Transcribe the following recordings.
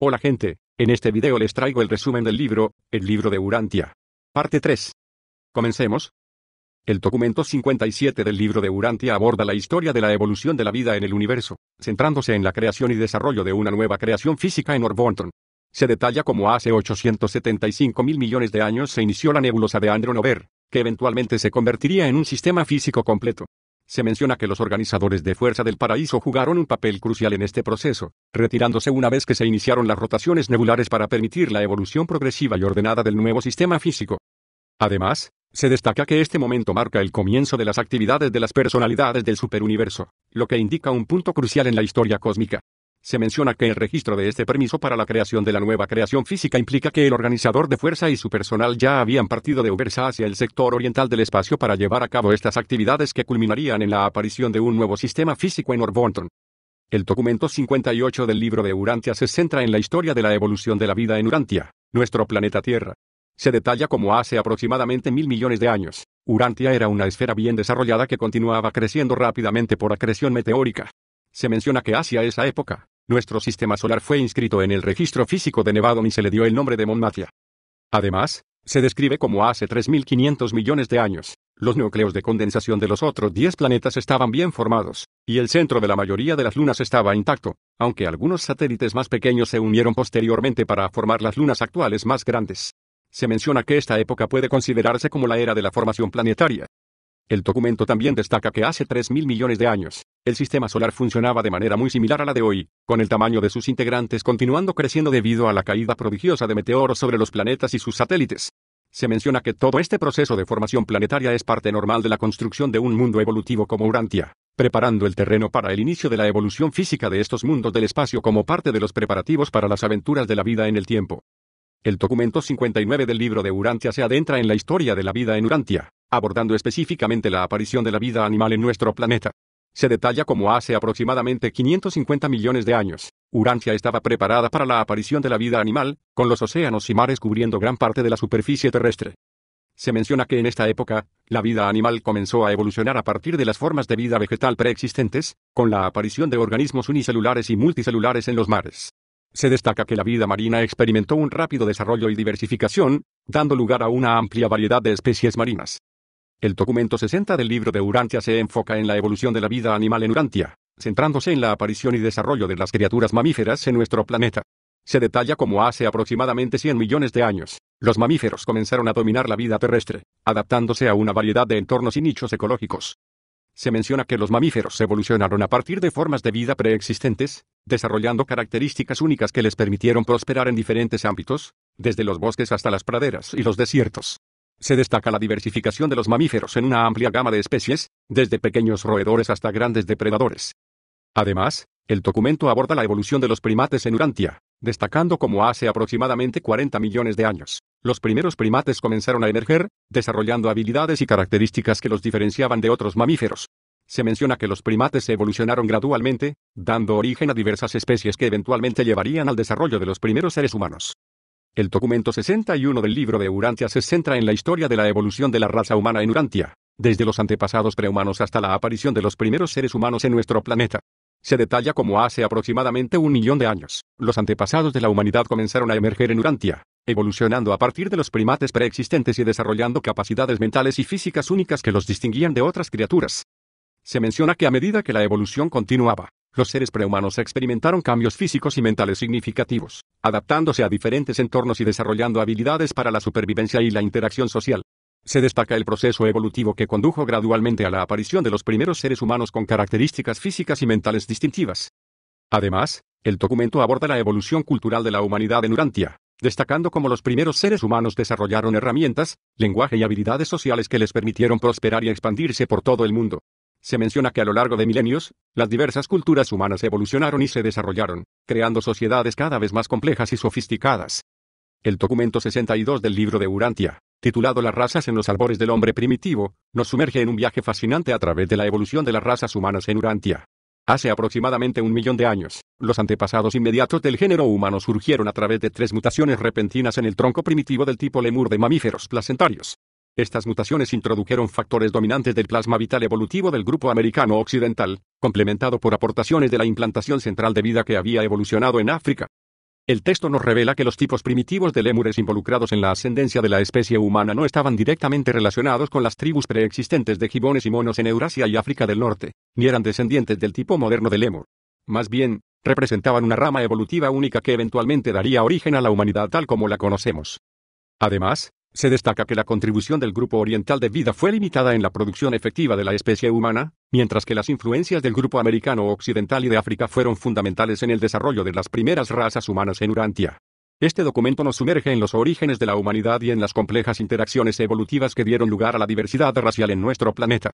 Hola gente, en este video les traigo el resumen del libro, el libro de Urantia. Parte 3. Comencemos. El documento 57 del libro de Urantia aborda la historia de la evolución de la vida en el universo, centrándose en la creación y desarrollo de una nueva creación física en Orbonton. Se detalla cómo hace 875 mil millones de años se inició la nebulosa de Andronover, que eventualmente se convertiría en un sistema físico completo. Se menciona que los organizadores de Fuerza del Paraíso jugaron un papel crucial en este proceso, retirándose una vez que se iniciaron las rotaciones nebulares para permitir la evolución progresiva y ordenada del nuevo sistema físico. Además, se destaca que este momento marca el comienzo de las actividades de las personalidades del superuniverso, lo que indica un punto crucial en la historia cósmica. Se menciona que el registro de este permiso para la creación de la nueva creación física implica que el organizador de fuerza y su personal ya habían partido de Ubersa hacia el sector oriental del espacio para llevar a cabo estas actividades que culminarían en la aparición de un nuevo sistema físico en Orbonton. El documento 58 del libro de Urantia se centra en la historia de la evolución de la vida en Urantia, nuestro planeta Tierra. Se detalla cómo hace aproximadamente mil millones de años, Urantia era una esfera bien desarrollada que continuaba creciendo rápidamente por acreción meteórica. Se menciona que hacia esa época, nuestro sistema solar fue inscrito en el registro físico de Nevadon y se le dio el nombre de Monmatia. Además, se describe como hace 3.500 millones de años. Los núcleos de condensación de los otros 10 planetas estaban bien formados, y el centro de la mayoría de las lunas estaba intacto, aunque algunos satélites más pequeños se unieron posteriormente para formar las lunas actuales más grandes. Se menciona que esta época puede considerarse como la era de la formación planetaria, el documento también destaca que hace 3.000 millones de años, el sistema solar funcionaba de manera muy similar a la de hoy, con el tamaño de sus integrantes continuando creciendo debido a la caída prodigiosa de meteoros sobre los planetas y sus satélites. Se menciona que todo este proceso de formación planetaria es parte normal de la construcción de un mundo evolutivo como Urantia, preparando el terreno para el inicio de la evolución física de estos mundos del espacio como parte de los preparativos para las aventuras de la vida en el tiempo. El documento 59 del libro de Urantia se adentra en la historia de la vida en Urantia, abordando específicamente la aparición de la vida animal en nuestro planeta. Se detalla cómo hace aproximadamente 550 millones de años, Urancia estaba preparada para la aparición de la vida animal, con los océanos y mares cubriendo gran parte de la superficie terrestre. Se menciona que en esta época, la vida animal comenzó a evolucionar a partir de las formas de vida vegetal preexistentes, con la aparición de organismos unicelulares y multicelulares en los mares. Se destaca que la vida marina experimentó un rápido desarrollo y diversificación, dando lugar a una amplia variedad de especies marinas. El documento 60 del libro de Urantia se enfoca en la evolución de la vida animal en Urantia, centrándose en la aparición y desarrollo de las criaturas mamíferas en nuestro planeta. Se detalla cómo hace aproximadamente 100 millones de años, los mamíferos comenzaron a dominar la vida terrestre, adaptándose a una variedad de entornos y nichos ecológicos. Se menciona que los mamíferos evolucionaron a partir de formas de vida preexistentes, desarrollando características únicas que les permitieron prosperar en diferentes ámbitos, desde los bosques hasta las praderas y los desiertos. Se destaca la diversificación de los mamíferos en una amplia gama de especies, desde pequeños roedores hasta grandes depredadores. Además, el documento aborda la evolución de los primates en Urantia, destacando cómo hace aproximadamente 40 millones de años, los primeros primates comenzaron a emerger, desarrollando habilidades y características que los diferenciaban de otros mamíferos. Se menciona que los primates evolucionaron gradualmente, dando origen a diversas especies que eventualmente llevarían al desarrollo de los primeros seres humanos. El documento 61 del libro de Urantia se centra en la historia de la evolución de la raza humana en Urantia, desde los antepasados prehumanos hasta la aparición de los primeros seres humanos en nuestro planeta. Se detalla cómo hace aproximadamente un millón de años, los antepasados de la humanidad comenzaron a emerger en Urantia, evolucionando a partir de los primates preexistentes y desarrollando capacidades mentales y físicas únicas que los distinguían de otras criaturas. Se menciona que a medida que la evolución continuaba, los seres prehumanos experimentaron cambios físicos y mentales significativos, adaptándose a diferentes entornos y desarrollando habilidades para la supervivencia y la interacción social. Se destaca el proceso evolutivo que condujo gradualmente a la aparición de los primeros seres humanos con características físicas y mentales distintivas. Además, el documento aborda la evolución cultural de la humanidad en Urantia, destacando cómo los primeros seres humanos desarrollaron herramientas, lenguaje y habilidades sociales que les permitieron prosperar y expandirse por todo el mundo. Se menciona que a lo largo de milenios, las diversas culturas humanas evolucionaron y se desarrollaron, creando sociedades cada vez más complejas y sofisticadas. El documento 62 del libro de Urantia, titulado Las razas en los albores del hombre primitivo, nos sumerge en un viaje fascinante a través de la evolución de las razas humanas en Urantia. Hace aproximadamente un millón de años, los antepasados inmediatos del género humano surgieron a través de tres mutaciones repentinas en el tronco primitivo del tipo lemur de mamíferos placentarios, estas mutaciones introdujeron factores dominantes del plasma vital evolutivo del grupo americano occidental, complementado por aportaciones de la implantación central de vida que había evolucionado en África. El texto nos revela que los tipos primitivos de lémures involucrados en la ascendencia de la especie humana no estaban directamente relacionados con las tribus preexistentes de gibones y monos en Eurasia y África del Norte, ni eran descendientes del tipo moderno de lémur. Más bien, representaban una rama evolutiva única que eventualmente daría origen a la humanidad tal como la conocemos. Además, se destaca que la contribución del grupo oriental de vida fue limitada en la producción efectiva de la especie humana, mientras que las influencias del grupo americano occidental y de África fueron fundamentales en el desarrollo de las primeras razas humanas en Urantia. Este documento nos sumerge en los orígenes de la humanidad y en las complejas interacciones evolutivas que dieron lugar a la diversidad racial en nuestro planeta.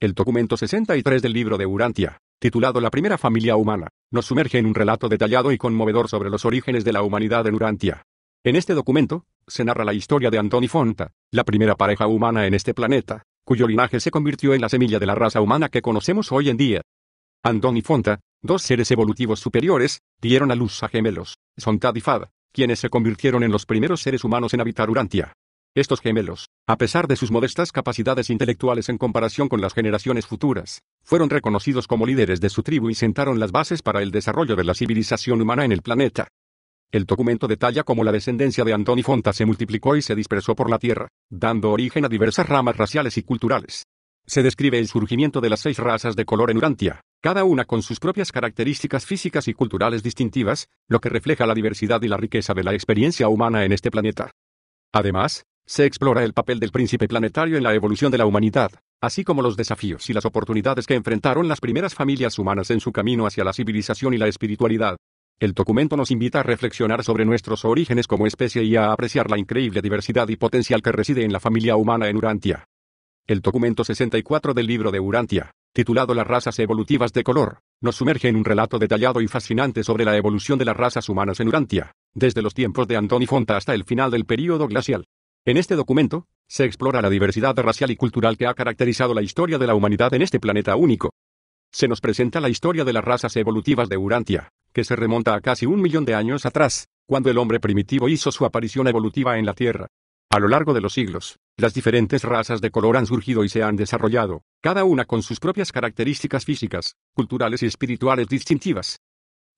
El documento 63 del libro de Urantia, titulado La primera familia humana, nos sumerge en un relato detallado y conmovedor sobre los orígenes de la humanidad en Urantia, en este documento, se narra la historia de Antoni Fonta, la primera pareja humana en este planeta, cuyo linaje se convirtió en la semilla de la raza humana que conocemos hoy en día. y Fonta, dos seres evolutivos superiores, dieron a luz a gemelos, Sontad y Fad, quienes se convirtieron en los primeros seres humanos en habitar Urantia. Estos gemelos, a pesar de sus modestas capacidades intelectuales en comparación con las generaciones futuras, fueron reconocidos como líderes de su tribu y sentaron las bases para el desarrollo de la civilización humana en el planeta. El documento detalla cómo la descendencia de Antoni Fonta se multiplicó y se dispersó por la tierra, dando origen a diversas ramas raciales y culturales. Se describe el surgimiento de las seis razas de color en Urantia, cada una con sus propias características físicas y culturales distintivas, lo que refleja la diversidad y la riqueza de la experiencia humana en este planeta. Además, se explora el papel del príncipe planetario en la evolución de la humanidad, así como los desafíos y las oportunidades que enfrentaron las primeras familias humanas en su camino hacia la civilización y la espiritualidad. El documento nos invita a reflexionar sobre nuestros orígenes como especie y a apreciar la increíble diversidad y potencial que reside en la familia humana en Urantia. El documento 64 del libro de Urantia, titulado Las razas evolutivas de color, nos sumerge en un relato detallado y fascinante sobre la evolución de las razas humanas en Urantia, desde los tiempos de Antoni Fonta hasta el final del período glacial. En este documento, se explora la diversidad racial y cultural que ha caracterizado la historia de la humanidad en este planeta único. Se nos presenta la historia de las razas evolutivas de Urantia, que se remonta a casi un millón de años atrás, cuando el hombre primitivo hizo su aparición evolutiva en la Tierra. A lo largo de los siglos, las diferentes razas de color han surgido y se han desarrollado, cada una con sus propias características físicas, culturales y espirituales distintivas.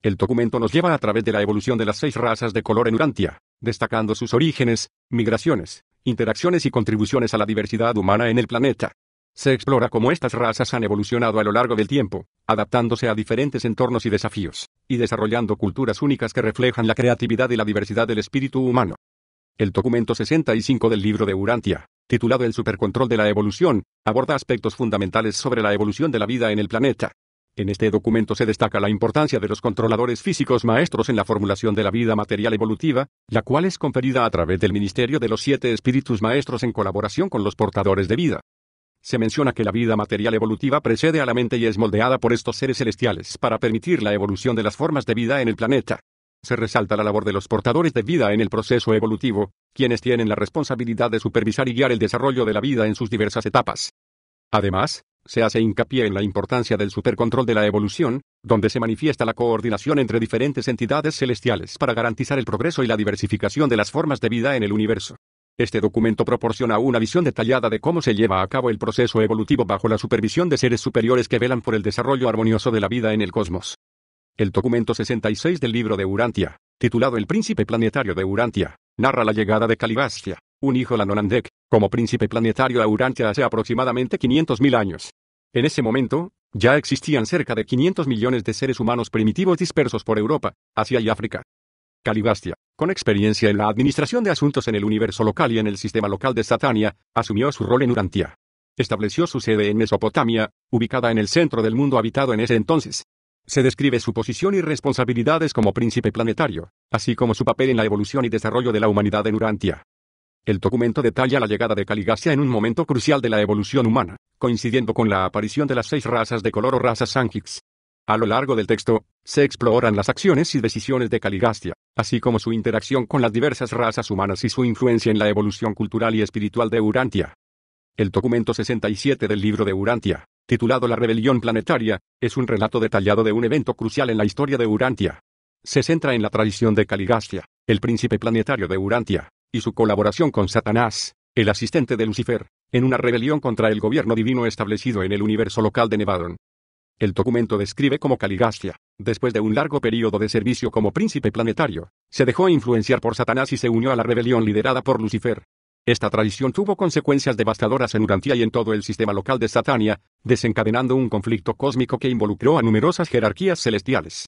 El documento nos lleva a través de la evolución de las seis razas de color en Urantia, destacando sus orígenes, migraciones, interacciones y contribuciones a la diversidad humana en el planeta. Se explora cómo estas razas han evolucionado a lo largo del tiempo, adaptándose a diferentes entornos y desafíos y desarrollando culturas únicas que reflejan la creatividad y la diversidad del espíritu humano. El documento 65 del libro de Urantia, titulado El supercontrol de la evolución, aborda aspectos fundamentales sobre la evolución de la vida en el planeta. En este documento se destaca la importancia de los controladores físicos maestros en la formulación de la vida material evolutiva, la cual es conferida a través del Ministerio de los Siete Espíritus Maestros en colaboración con los portadores de vida se menciona que la vida material evolutiva precede a la mente y es moldeada por estos seres celestiales para permitir la evolución de las formas de vida en el planeta. Se resalta la labor de los portadores de vida en el proceso evolutivo, quienes tienen la responsabilidad de supervisar y guiar el desarrollo de la vida en sus diversas etapas. Además, se hace hincapié en la importancia del supercontrol de la evolución, donde se manifiesta la coordinación entre diferentes entidades celestiales para garantizar el progreso y la diversificación de las formas de vida en el universo. Este documento proporciona una visión detallada de cómo se lleva a cabo el proceso evolutivo bajo la supervisión de seres superiores que velan por el desarrollo armonioso de la vida en el cosmos. El documento 66 del libro de Urantia, titulado El príncipe planetario de Urantia, narra la llegada de Calibastia, un hijo Lanonandek, como príncipe planetario a Urantia hace aproximadamente 500.000 años. En ese momento, ya existían cerca de 500 millones de seres humanos primitivos dispersos por Europa, Asia y África, Caligastia, con experiencia en la administración de asuntos en el universo local y en el sistema local de Satania, asumió su rol en Urantia. Estableció su sede en Mesopotamia, ubicada en el centro del mundo habitado en ese entonces. Se describe su posición y responsabilidades como príncipe planetario, así como su papel en la evolución y desarrollo de la humanidad en Urantia. El documento detalla la llegada de Caligastia en un momento crucial de la evolución humana, coincidiendo con la aparición de las seis razas de color o razas Sankix, a lo largo del texto, se exploran las acciones y decisiones de Caligastia, así como su interacción con las diversas razas humanas y su influencia en la evolución cultural y espiritual de Urantia. El documento 67 del libro de Urantia, titulado La Rebelión Planetaria, es un relato detallado de un evento crucial en la historia de Urantia. Se centra en la tradición de Caligastia, el príncipe planetario de Urantia, y su colaboración con Satanás, el asistente de Lucifer, en una rebelión contra el gobierno divino establecido en el universo local de Nevadón. El documento describe cómo Caligastia, después de un largo periodo de servicio como príncipe planetario, se dejó influenciar por Satanás y se unió a la rebelión liderada por Lucifer. Esta traición tuvo consecuencias devastadoras en Urantía y en todo el sistema local de Satania, desencadenando un conflicto cósmico que involucró a numerosas jerarquías celestiales.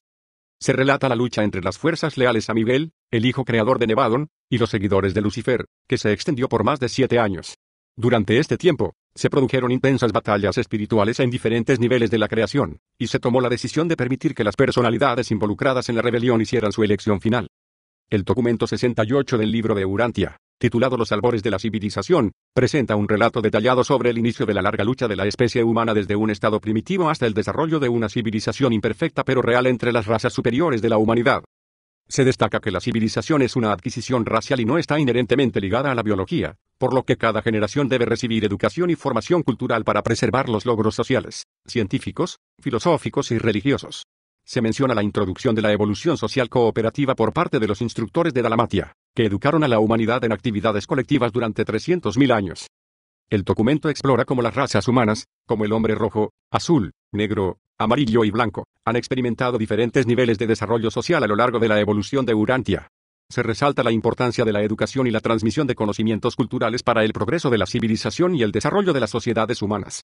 Se relata la lucha entre las fuerzas leales a Miguel, el hijo creador de Nevadon, y los seguidores de Lucifer, que se extendió por más de siete años. Durante este tiempo, se produjeron intensas batallas espirituales en diferentes niveles de la creación, y se tomó la decisión de permitir que las personalidades involucradas en la rebelión hicieran su elección final. El documento 68 del libro de Urantia, titulado Los albores de la civilización, presenta un relato detallado sobre el inicio de la larga lucha de la especie humana desde un estado primitivo hasta el desarrollo de una civilización imperfecta pero real entre las razas superiores de la humanidad, se destaca que la civilización es una adquisición racial y no está inherentemente ligada a la biología, por lo que cada generación debe recibir educación y formación cultural para preservar los logros sociales, científicos, filosóficos y religiosos. Se menciona la introducción de la evolución social cooperativa por parte de los instructores de Dalamatia, que educaron a la humanidad en actividades colectivas durante 300.000 años. El documento explora cómo las razas humanas, como el hombre rojo, azul, negro, amarillo y blanco, han experimentado diferentes niveles de desarrollo social a lo largo de la evolución de Urantia. Se resalta la importancia de la educación y la transmisión de conocimientos culturales para el progreso de la civilización y el desarrollo de las sociedades humanas.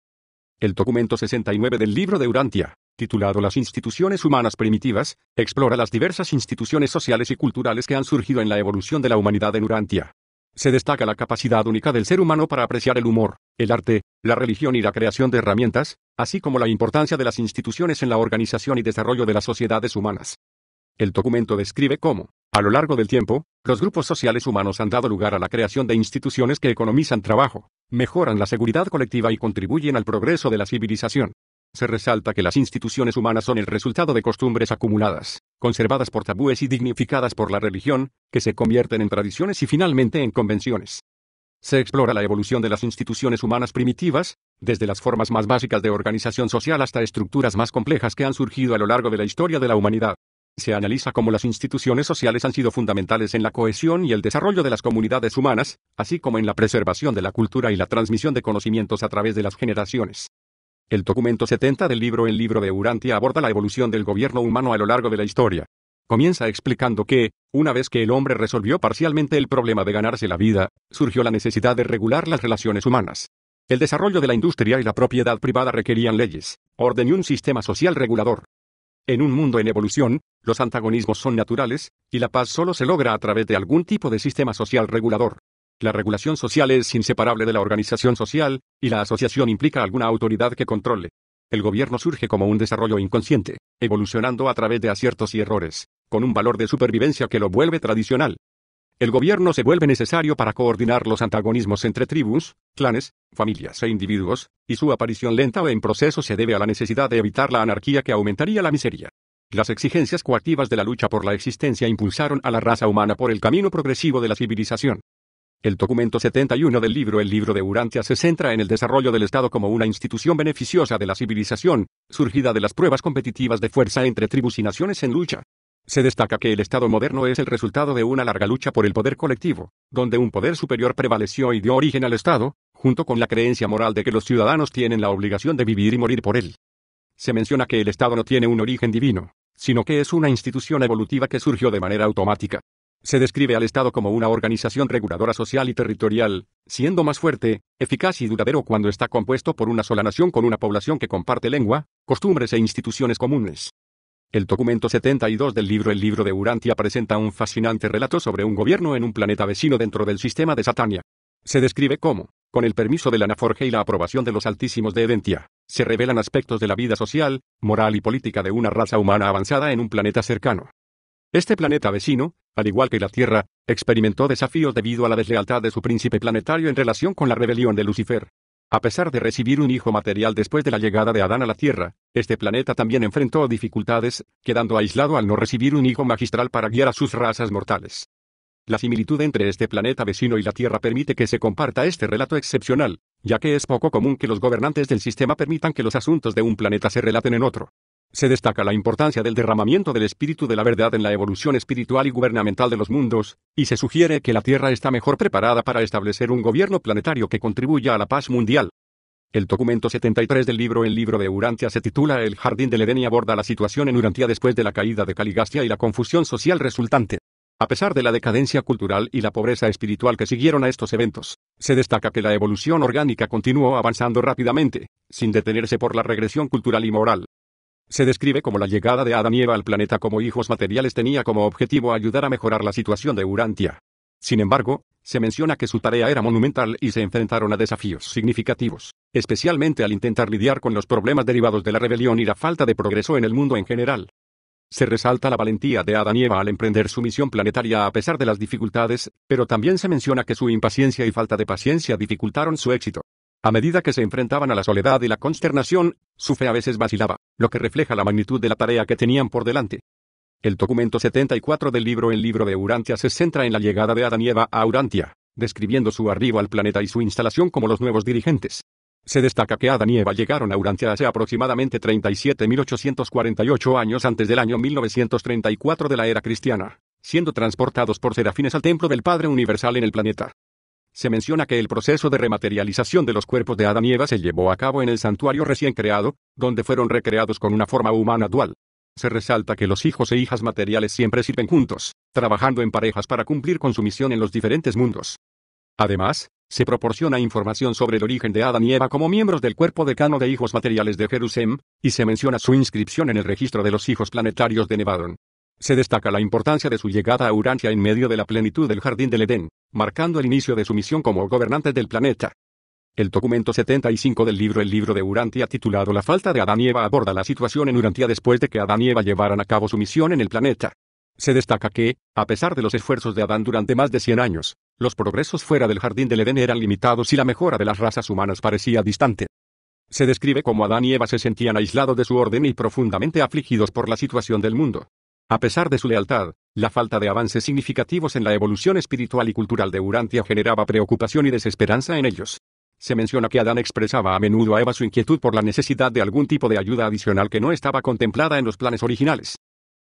El documento 69 del libro de Urantia, titulado Las instituciones humanas primitivas, explora las diversas instituciones sociales y culturales que han surgido en la evolución de la humanidad en Urantia. Se destaca la capacidad única del ser humano para apreciar el humor, el arte, la religión y la creación de herramientas, así como la importancia de las instituciones en la organización y desarrollo de las sociedades humanas. El documento describe cómo, a lo largo del tiempo, los grupos sociales humanos han dado lugar a la creación de instituciones que economizan trabajo, mejoran la seguridad colectiva y contribuyen al progreso de la civilización se resalta que las instituciones humanas son el resultado de costumbres acumuladas, conservadas por tabúes y dignificadas por la religión, que se convierten en tradiciones y finalmente en convenciones. Se explora la evolución de las instituciones humanas primitivas, desde las formas más básicas de organización social hasta estructuras más complejas que han surgido a lo largo de la historia de la humanidad. Se analiza cómo las instituciones sociales han sido fundamentales en la cohesión y el desarrollo de las comunidades humanas, así como en la preservación de la cultura y la transmisión de conocimientos a través de las generaciones. El documento 70 del libro El libro de Urantia aborda la evolución del gobierno humano a lo largo de la historia. Comienza explicando que, una vez que el hombre resolvió parcialmente el problema de ganarse la vida, surgió la necesidad de regular las relaciones humanas. El desarrollo de la industria y la propiedad privada requerían leyes, orden y un sistema social regulador. En un mundo en evolución, los antagonismos son naturales, y la paz solo se logra a través de algún tipo de sistema social regulador. La regulación social es inseparable de la organización social, y la asociación implica alguna autoridad que controle. El gobierno surge como un desarrollo inconsciente, evolucionando a través de aciertos y errores, con un valor de supervivencia que lo vuelve tradicional. El gobierno se vuelve necesario para coordinar los antagonismos entre tribus, clanes, familias e individuos, y su aparición lenta o en proceso se debe a la necesidad de evitar la anarquía que aumentaría la miseria. Las exigencias coactivas de la lucha por la existencia impulsaron a la raza humana por el camino progresivo de la civilización. El documento 71 del libro El libro de Urantia se centra en el desarrollo del Estado como una institución beneficiosa de la civilización, surgida de las pruebas competitivas de fuerza entre tribus y naciones en lucha. Se destaca que el Estado moderno es el resultado de una larga lucha por el poder colectivo, donde un poder superior prevaleció y dio origen al Estado, junto con la creencia moral de que los ciudadanos tienen la obligación de vivir y morir por él. Se menciona que el Estado no tiene un origen divino, sino que es una institución evolutiva que surgió de manera automática, se describe al Estado como una organización reguladora social y territorial, siendo más fuerte, eficaz y duradero cuando está compuesto por una sola nación con una población que comparte lengua, costumbres e instituciones comunes. El documento 72 del libro El libro de Urantia presenta un fascinante relato sobre un gobierno en un planeta vecino dentro del sistema de Satania. Se describe cómo, con el permiso de la Naforge y la aprobación de los altísimos de Edentia, se revelan aspectos de la vida social, moral y política de una raza humana avanzada en un planeta cercano. Este planeta vecino, al igual que la Tierra, experimentó desafíos debido a la deslealtad de su príncipe planetario en relación con la rebelión de Lucifer. A pesar de recibir un hijo material después de la llegada de Adán a la Tierra, este planeta también enfrentó dificultades, quedando aislado al no recibir un hijo magistral para guiar a sus razas mortales. La similitud entre este planeta vecino y la Tierra permite que se comparta este relato excepcional, ya que es poco común que los gobernantes del sistema permitan que los asuntos de un planeta se relaten en otro. Se destaca la importancia del derramamiento del espíritu de la verdad en la evolución espiritual y gubernamental de los mundos, y se sugiere que la Tierra está mejor preparada para establecer un gobierno planetario que contribuya a la paz mundial. El documento 73 del libro El libro de Urantia se titula El jardín del Edén y aborda la situación en Urantia después de la caída de Caligastia y la confusión social resultante. A pesar de la decadencia cultural y la pobreza espiritual que siguieron a estos eventos, se destaca que la evolución orgánica continuó avanzando rápidamente, sin detenerse por la regresión cultural y moral. Se describe como la llegada de Adán al planeta como hijos materiales tenía como objetivo ayudar a mejorar la situación de Urantia. Sin embargo, se menciona que su tarea era monumental y se enfrentaron a desafíos significativos, especialmente al intentar lidiar con los problemas derivados de la rebelión y la falta de progreso en el mundo en general. Se resalta la valentía de Adán al emprender su misión planetaria a pesar de las dificultades, pero también se menciona que su impaciencia y falta de paciencia dificultaron su éxito. A medida que se enfrentaban a la soledad y la consternación, su fe a veces vacilaba, lo que refleja la magnitud de la tarea que tenían por delante. El documento 74 del libro El libro de Urantia se centra en la llegada de Adán a Urantia, describiendo su arribo al planeta y su instalación como los nuevos dirigentes. Se destaca que Adán llegaron a Urantia hace aproximadamente 37.848 años antes del año 1934 de la era cristiana, siendo transportados por serafines al templo del Padre Universal en el planeta. Se menciona que el proceso de rematerialización de los cuerpos de Adán y Eva se llevó a cabo en el santuario recién creado, donde fueron recreados con una forma humana dual. Se resalta que los hijos e hijas materiales siempre sirven juntos, trabajando en parejas para cumplir con su misión en los diferentes mundos. Además, se proporciona información sobre el origen de Adán y Eva como miembros del cuerpo decano de hijos materiales de Jerusalén, y se menciona su inscripción en el registro de los hijos planetarios de Nevadón. Se destaca la importancia de su llegada a Urantia en medio de la plenitud del jardín del Edén marcando el inicio de su misión como gobernante del planeta. El documento 75 del libro El libro de Urantia titulado La falta de Adán y Eva aborda la situación en Urantia después de que Adán y Eva llevaran a cabo su misión en el planeta. Se destaca que, a pesar de los esfuerzos de Adán durante más de 100 años, los progresos fuera del jardín del Edén eran limitados y la mejora de las razas humanas parecía distante. Se describe cómo Adán y Eva se sentían aislados de su orden y profundamente afligidos por la situación del mundo, a pesar de su lealtad, la falta de avances significativos en la evolución espiritual y cultural de Urantia generaba preocupación y desesperanza en ellos. Se menciona que Adán expresaba a menudo a Eva su inquietud por la necesidad de algún tipo de ayuda adicional que no estaba contemplada en los planes originales.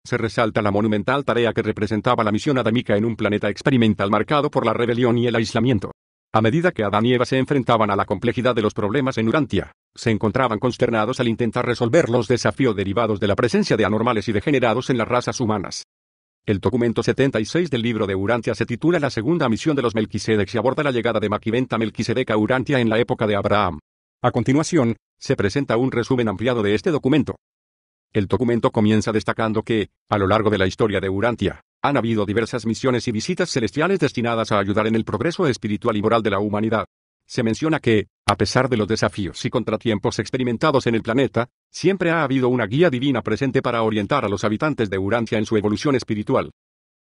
Se resalta la monumental tarea que representaba la misión adámica en un planeta experimental marcado por la rebelión y el aislamiento. A medida que Adán y Eva se enfrentaban a la complejidad de los problemas en Urantia, se encontraban consternados al intentar resolver los desafíos derivados de la presencia de anormales y degenerados en las razas humanas. El documento 76 del libro de Urantia se titula La segunda misión de los Melquisedecs y aborda la llegada de Maquiventa Melquisedec a Urantia en la época de Abraham. A continuación, se presenta un resumen ampliado de este documento. El documento comienza destacando que, a lo largo de la historia de Urantia, han habido diversas misiones y visitas celestiales destinadas a ayudar en el progreso espiritual y moral de la humanidad se menciona que, a pesar de los desafíos y contratiempos experimentados en el planeta, siempre ha habido una guía divina presente para orientar a los habitantes de Urantia en su evolución espiritual.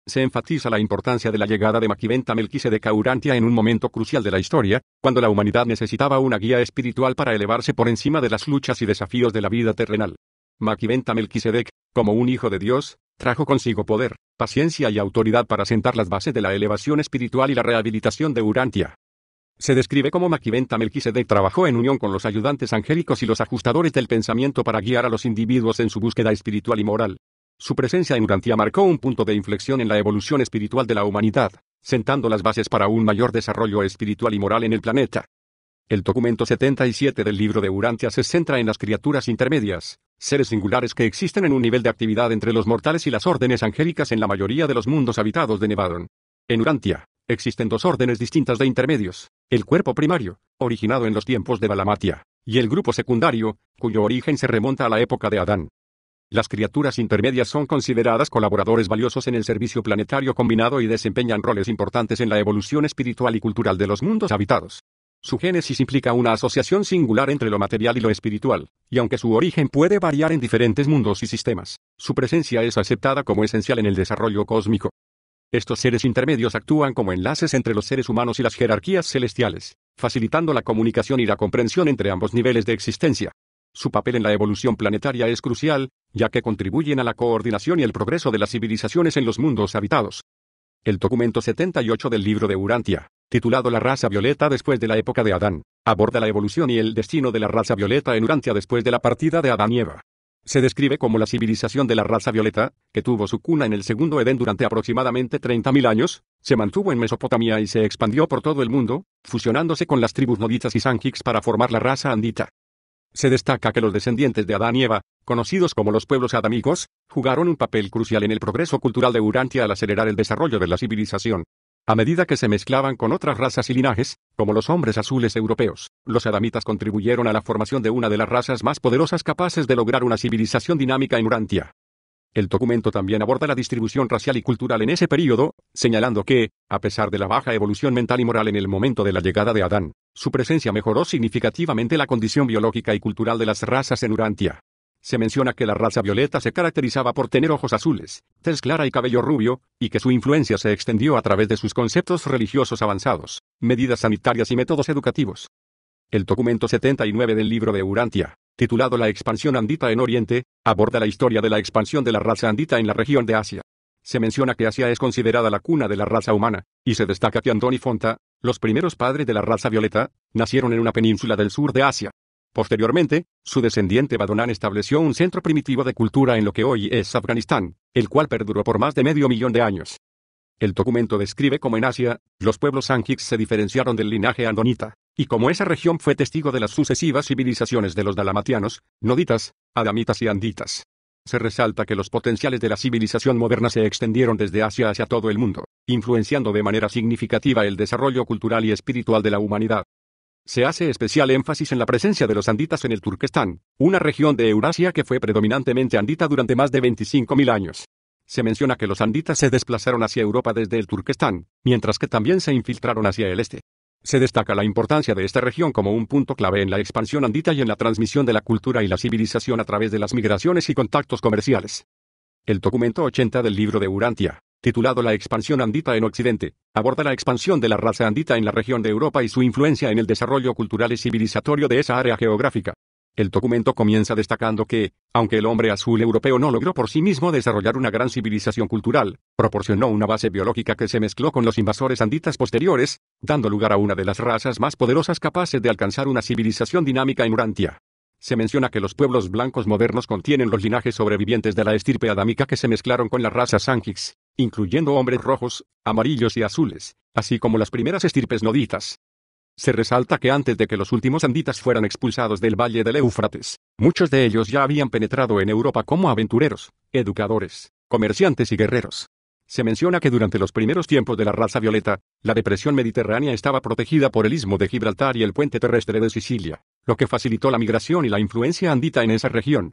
Se enfatiza la importancia de la llegada de Maquiventa Melquisedec a Urantia en un momento crucial de la historia, cuando la humanidad necesitaba una guía espiritual para elevarse por encima de las luchas y desafíos de la vida terrenal. Maquiventa Melquisedec, como un hijo de Dios, trajo consigo poder, paciencia y autoridad para sentar las bases de la elevación espiritual y la rehabilitación de Urantia. Se describe cómo Maquiventa Melquisedec trabajó en unión con los ayudantes angélicos y los ajustadores del pensamiento para guiar a los individuos en su búsqueda espiritual y moral. Su presencia en Urantia marcó un punto de inflexión en la evolución espiritual de la humanidad, sentando las bases para un mayor desarrollo espiritual y moral en el planeta. El documento 77 del libro de Urantia se centra en las criaturas intermedias, seres singulares que existen en un nivel de actividad entre los mortales y las órdenes angélicas en la mayoría de los mundos habitados de Nevadon. En Urantia, Existen dos órdenes distintas de intermedios, el cuerpo primario, originado en los tiempos de Balamatia, y el grupo secundario, cuyo origen se remonta a la época de Adán. Las criaturas intermedias son consideradas colaboradores valiosos en el servicio planetario combinado y desempeñan roles importantes en la evolución espiritual y cultural de los mundos habitados. Su génesis implica una asociación singular entre lo material y lo espiritual, y aunque su origen puede variar en diferentes mundos y sistemas, su presencia es aceptada como esencial en el desarrollo cósmico. Estos seres intermedios actúan como enlaces entre los seres humanos y las jerarquías celestiales, facilitando la comunicación y la comprensión entre ambos niveles de existencia. Su papel en la evolución planetaria es crucial, ya que contribuyen a la coordinación y el progreso de las civilizaciones en los mundos habitados. El documento 78 del libro de Urantia, titulado La raza violeta después de la época de Adán, aborda la evolución y el destino de la raza violeta en Urantia después de la partida de Adán y Eva. Se describe como la civilización de la raza violeta, que tuvo su cuna en el segundo Edén durante aproximadamente 30.000 años, se mantuvo en Mesopotamia y se expandió por todo el mundo, fusionándose con las tribus noditas y sankiks para formar la raza andita. Se destaca que los descendientes de Adán y Eva, conocidos como los pueblos adamigos, jugaron un papel crucial en el progreso cultural de Urantia al acelerar el desarrollo de la civilización. A medida que se mezclaban con otras razas y linajes, como los hombres azules europeos, los adamitas contribuyeron a la formación de una de las razas más poderosas capaces de lograr una civilización dinámica en Urantia. El documento también aborda la distribución racial y cultural en ese período, señalando que, a pesar de la baja evolución mental y moral en el momento de la llegada de Adán, su presencia mejoró significativamente la condición biológica y cultural de las razas en Urantia. Se menciona que la raza violeta se caracterizaba por tener ojos azules, tez clara y cabello rubio, y que su influencia se extendió a través de sus conceptos religiosos avanzados, medidas sanitarias y métodos educativos. El documento 79 del libro de Urantia, titulado La expansión andita en Oriente, aborda la historia de la expansión de la raza andita en la región de Asia. Se menciona que Asia es considerada la cuna de la raza humana, y se destaca que Antoni Fonta, los primeros padres de la raza violeta, nacieron en una península del sur de Asia. Posteriormente, su descendiente Badonán estableció un centro primitivo de cultura en lo que hoy es Afganistán, el cual perduró por más de medio millón de años. El documento describe cómo en Asia, los pueblos Sanjiks se diferenciaron del linaje andonita, y cómo esa región fue testigo de las sucesivas civilizaciones de los dalamatianos, noditas, adamitas y anditas. Se resalta que los potenciales de la civilización moderna se extendieron desde Asia hacia todo el mundo, influenciando de manera significativa el desarrollo cultural y espiritual de la humanidad. Se hace especial énfasis en la presencia de los anditas en el Turquestán, una región de Eurasia que fue predominantemente andita durante más de 25.000 años. Se menciona que los anditas se desplazaron hacia Europa desde el Turquestán, mientras que también se infiltraron hacia el este. Se destaca la importancia de esta región como un punto clave en la expansión andita y en la transmisión de la cultura y la civilización a través de las migraciones y contactos comerciales. El documento 80 del libro de Urantia, titulado La expansión andita en Occidente, aborda la expansión de la raza andita en la región de Europa y su influencia en el desarrollo cultural y civilizatorio de esa área geográfica. El documento comienza destacando que, aunque el hombre azul europeo no logró por sí mismo desarrollar una gran civilización cultural, proporcionó una base biológica que se mezcló con los invasores anditas posteriores, dando lugar a una de las razas más poderosas capaces de alcanzar una civilización dinámica en Urantia. Se menciona que los pueblos blancos modernos contienen los linajes sobrevivientes de la estirpe adámica que se mezclaron con la raza sangix, incluyendo hombres rojos, amarillos y azules, así como las primeras estirpes noditas. Se resalta que antes de que los últimos anditas fueran expulsados del valle del Éufrates, muchos de ellos ya habían penetrado en Europa como aventureros, educadores, comerciantes y guerreros. Se menciona que durante los primeros tiempos de la raza violeta, la depresión mediterránea estaba protegida por el istmo de Gibraltar y el puente terrestre de Sicilia lo que facilitó la migración y la influencia andita en esa región.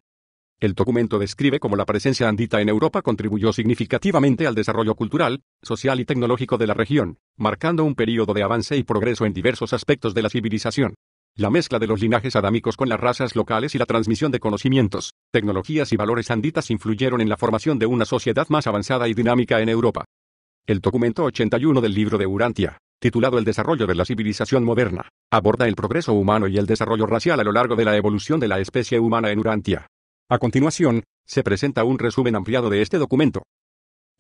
El documento describe cómo la presencia andita en Europa contribuyó significativamente al desarrollo cultural, social y tecnológico de la región, marcando un período de avance y progreso en diversos aspectos de la civilización. La mezcla de los linajes adámicos con las razas locales y la transmisión de conocimientos, tecnologías y valores anditas influyeron en la formación de una sociedad más avanzada y dinámica en Europa. El documento 81 del libro de Urantia, titulado El desarrollo de la civilización moderna, aborda el progreso humano y el desarrollo racial a lo largo de la evolución de la especie humana en Urantia. A continuación, se presenta un resumen ampliado de este documento.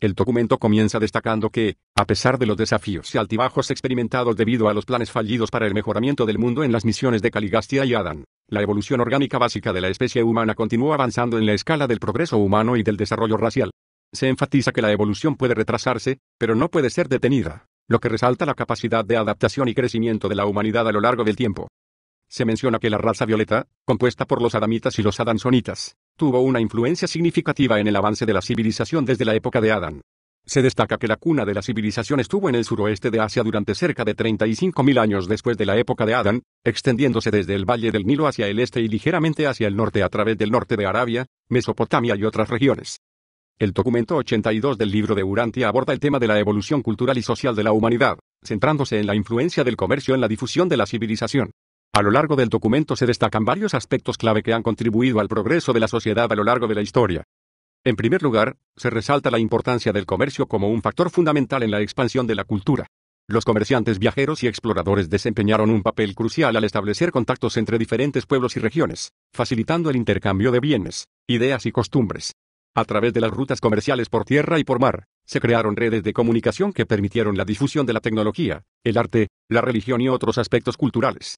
El documento comienza destacando que, a pesar de los desafíos y altibajos experimentados debido a los planes fallidos para el mejoramiento del mundo en las misiones de Caligastia y Adán, la evolución orgánica básica de la especie humana continúa avanzando en la escala del progreso humano y del desarrollo racial. Se enfatiza que la evolución puede retrasarse, pero no puede ser detenida lo que resalta la capacidad de adaptación y crecimiento de la humanidad a lo largo del tiempo. Se menciona que la raza violeta, compuesta por los adamitas y los adansonitas, tuvo una influencia significativa en el avance de la civilización desde la época de Adán. Se destaca que la cuna de la civilización estuvo en el suroeste de Asia durante cerca de 35.000 años después de la época de Adán, extendiéndose desde el valle del Nilo hacia el este y ligeramente hacia el norte a través del norte de Arabia, Mesopotamia y otras regiones. El documento 82 del libro de Urantia aborda el tema de la evolución cultural y social de la humanidad, centrándose en la influencia del comercio en la difusión de la civilización. A lo largo del documento se destacan varios aspectos clave que han contribuido al progreso de la sociedad a lo largo de la historia. En primer lugar, se resalta la importancia del comercio como un factor fundamental en la expansión de la cultura. Los comerciantes viajeros y exploradores desempeñaron un papel crucial al establecer contactos entre diferentes pueblos y regiones, facilitando el intercambio de bienes, ideas y costumbres. A través de las rutas comerciales por tierra y por mar, se crearon redes de comunicación que permitieron la difusión de la tecnología, el arte, la religión y otros aspectos culturales.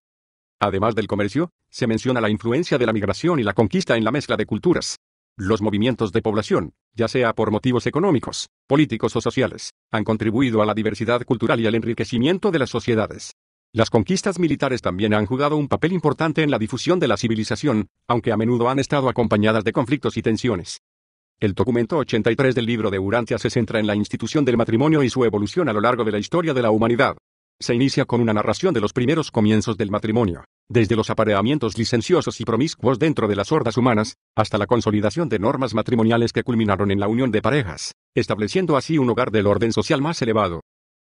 Además del comercio, se menciona la influencia de la migración y la conquista en la mezcla de culturas. Los movimientos de población, ya sea por motivos económicos, políticos o sociales, han contribuido a la diversidad cultural y al enriquecimiento de las sociedades. Las conquistas militares también han jugado un papel importante en la difusión de la civilización, aunque a menudo han estado acompañadas de conflictos y tensiones. El documento 83 del libro de Urantia se centra en la institución del matrimonio y su evolución a lo largo de la historia de la humanidad. Se inicia con una narración de los primeros comienzos del matrimonio, desde los apareamientos licenciosos y promiscuos dentro de las hordas humanas, hasta la consolidación de normas matrimoniales que culminaron en la unión de parejas, estableciendo así un hogar del orden social más elevado.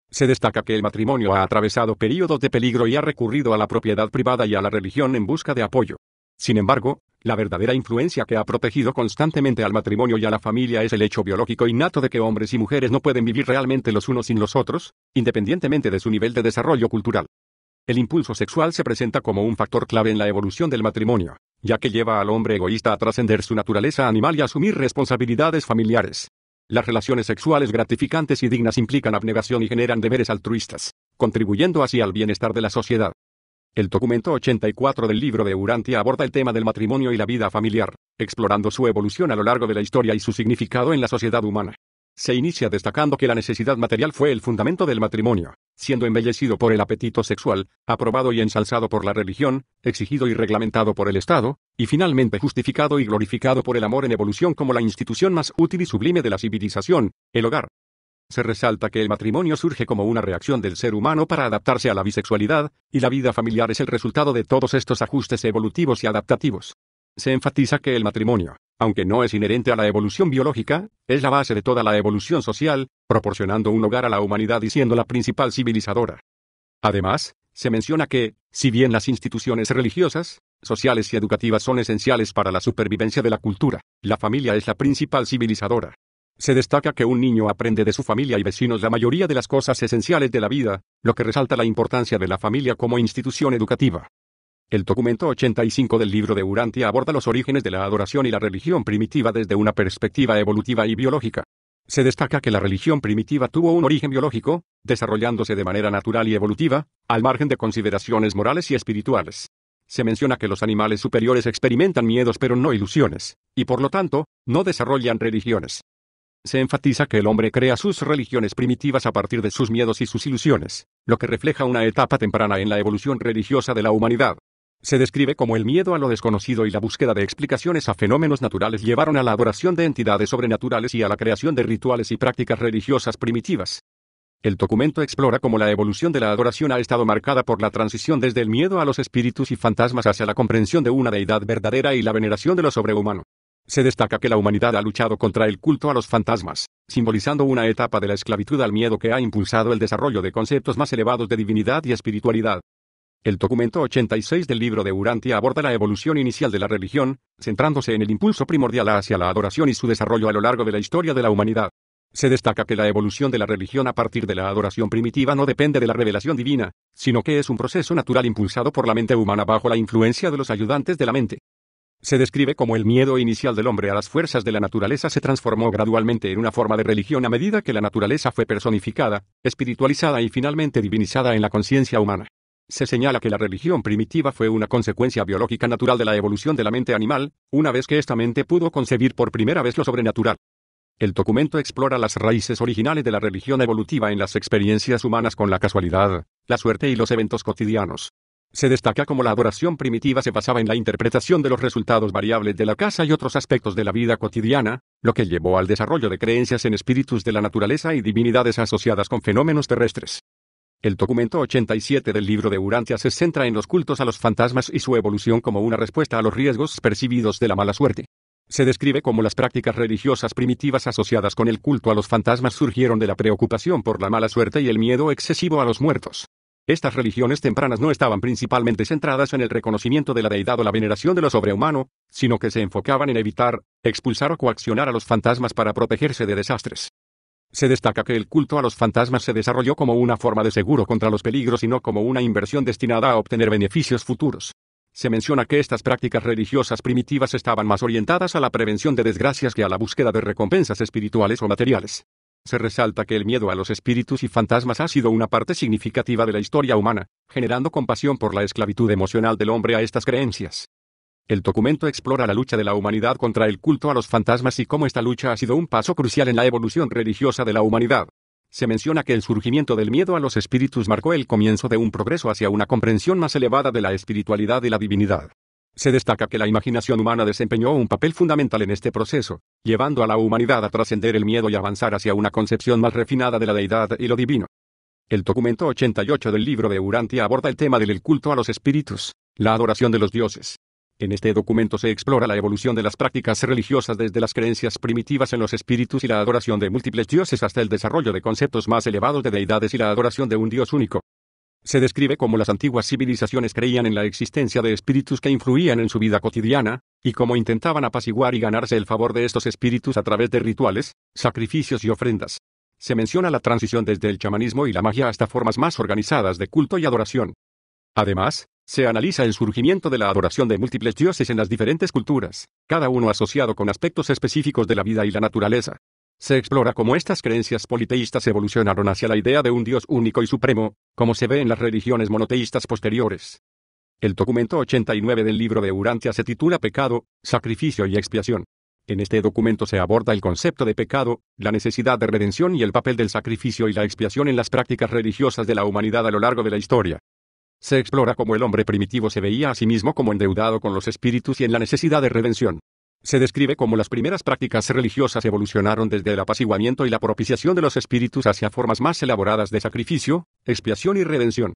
Se destaca que el matrimonio ha atravesado periodos de peligro y ha recurrido a la propiedad privada y a la religión en busca de apoyo. Sin embargo, la verdadera influencia que ha protegido constantemente al matrimonio y a la familia es el hecho biológico innato de que hombres y mujeres no pueden vivir realmente los unos sin los otros, independientemente de su nivel de desarrollo cultural. El impulso sexual se presenta como un factor clave en la evolución del matrimonio, ya que lleva al hombre egoísta a trascender su naturaleza animal y asumir responsabilidades familiares. Las relaciones sexuales gratificantes y dignas implican abnegación y generan deberes altruistas, contribuyendo así al bienestar de la sociedad. El documento 84 del libro de Urantia aborda el tema del matrimonio y la vida familiar, explorando su evolución a lo largo de la historia y su significado en la sociedad humana. Se inicia destacando que la necesidad material fue el fundamento del matrimonio, siendo embellecido por el apetito sexual, aprobado y ensalzado por la religión, exigido y reglamentado por el Estado, y finalmente justificado y glorificado por el amor en evolución como la institución más útil y sublime de la civilización, el hogar, se resalta que el matrimonio surge como una reacción del ser humano para adaptarse a la bisexualidad, y la vida familiar es el resultado de todos estos ajustes evolutivos y adaptativos. Se enfatiza que el matrimonio, aunque no es inherente a la evolución biológica, es la base de toda la evolución social, proporcionando un hogar a la humanidad y siendo la principal civilizadora. Además, se menciona que, si bien las instituciones religiosas, sociales y educativas son esenciales para la supervivencia de la cultura, la familia es la principal civilizadora. Se destaca que un niño aprende de su familia y vecinos la mayoría de las cosas esenciales de la vida, lo que resalta la importancia de la familia como institución educativa. El documento 85 del libro de Urantia aborda los orígenes de la adoración y la religión primitiva desde una perspectiva evolutiva y biológica. Se destaca que la religión primitiva tuvo un origen biológico, desarrollándose de manera natural y evolutiva, al margen de consideraciones morales y espirituales. Se menciona que los animales superiores experimentan miedos pero no ilusiones, y por lo tanto, no desarrollan religiones. Se enfatiza que el hombre crea sus religiones primitivas a partir de sus miedos y sus ilusiones, lo que refleja una etapa temprana en la evolución religiosa de la humanidad. Se describe como el miedo a lo desconocido y la búsqueda de explicaciones a fenómenos naturales llevaron a la adoración de entidades sobrenaturales y a la creación de rituales y prácticas religiosas primitivas. El documento explora cómo la evolución de la adoración ha estado marcada por la transición desde el miedo a los espíritus y fantasmas hacia la comprensión de una deidad verdadera y la veneración de lo sobrehumano. Se destaca que la humanidad ha luchado contra el culto a los fantasmas, simbolizando una etapa de la esclavitud al miedo que ha impulsado el desarrollo de conceptos más elevados de divinidad y espiritualidad. El documento 86 del libro de Urantia aborda la evolución inicial de la religión, centrándose en el impulso primordial hacia la adoración y su desarrollo a lo largo de la historia de la humanidad. Se destaca que la evolución de la religión a partir de la adoración primitiva no depende de la revelación divina, sino que es un proceso natural impulsado por la mente humana bajo la influencia de los ayudantes de la mente. Se describe como el miedo inicial del hombre a las fuerzas de la naturaleza se transformó gradualmente en una forma de religión a medida que la naturaleza fue personificada, espiritualizada y finalmente divinizada en la conciencia humana. Se señala que la religión primitiva fue una consecuencia biológica natural de la evolución de la mente animal, una vez que esta mente pudo concebir por primera vez lo sobrenatural. El documento explora las raíces originales de la religión evolutiva en las experiencias humanas con la casualidad, la suerte y los eventos cotidianos. Se destaca cómo la adoración primitiva se basaba en la interpretación de los resultados variables de la casa y otros aspectos de la vida cotidiana, lo que llevó al desarrollo de creencias en espíritus de la naturaleza y divinidades asociadas con fenómenos terrestres. El documento 87 del libro de Urantia se centra en los cultos a los fantasmas y su evolución como una respuesta a los riesgos percibidos de la mala suerte. Se describe cómo las prácticas religiosas primitivas asociadas con el culto a los fantasmas surgieron de la preocupación por la mala suerte y el miedo excesivo a los muertos. Estas religiones tempranas no estaban principalmente centradas en el reconocimiento de la deidad o la veneración de lo sobrehumano, sino que se enfocaban en evitar, expulsar o coaccionar a los fantasmas para protegerse de desastres. Se destaca que el culto a los fantasmas se desarrolló como una forma de seguro contra los peligros y no como una inversión destinada a obtener beneficios futuros. Se menciona que estas prácticas religiosas primitivas estaban más orientadas a la prevención de desgracias que a la búsqueda de recompensas espirituales o materiales. Se resalta que el miedo a los espíritus y fantasmas ha sido una parte significativa de la historia humana, generando compasión por la esclavitud emocional del hombre a estas creencias. El documento explora la lucha de la humanidad contra el culto a los fantasmas y cómo esta lucha ha sido un paso crucial en la evolución religiosa de la humanidad. Se menciona que el surgimiento del miedo a los espíritus marcó el comienzo de un progreso hacia una comprensión más elevada de la espiritualidad y la divinidad. Se destaca que la imaginación humana desempeñó un papel fundamental en este proceso, llevando a la humanidad a trascender el miedo y avanzar hacia una concepción más refinada de la deidad y lo divino. El documento 88 del libro de Urantia aborda el tema del culto a los espíritus, la adoración de los dioses. En este documento se explora la evolución de las prácticas religiosas desde las creencias primitivas en los espíritus y la adoración de múltiples dioses hasta el desarrollo de conceptos más elevados de deidades y la adoración de un dios único. Se describe cómo las antiguas civilizaciones creían en la existencia de espíritus que influían en su vida cotidiana, y cómo intentaban apaciguar y ganarse el favor de estos espíritus a través de rituales, sacrificios y ofrendas. Se menciona la transición desde el chamanismo y la magia hasta formas más organizadas de culto y adoración. Además, se analiza el surgimiento de la adoración de múltiples dioses en las diferentes culturas, cada uno asociado con aspectos específicos de la vida y la naturaleza. Se explora cómo estas creencias politeístas evolucionaron hacia la idea de un Dios único y supremo, como se ve en las religiones monoteístas posteriores. El documento 89 del libro de Urantia se titula Pecado, Sacrificio y Expiación. En este documento se aborda el concepto de pecado, la necesidad de redención y el papel del sacrificio y la expiación en las prácticas religiosas de la humanidad a lo largo de la historia. Se explora cómo el hombre primitivo se veía a sí mismo como endeudado con los espíritus y en la necesidad de redención. Se describe cómo las primeras prácticas religiosas evolucionaron desde el apaciguamiento y la propiciación de los espíritus hacia formas más elaboradas de sacrificio, expiación y redención.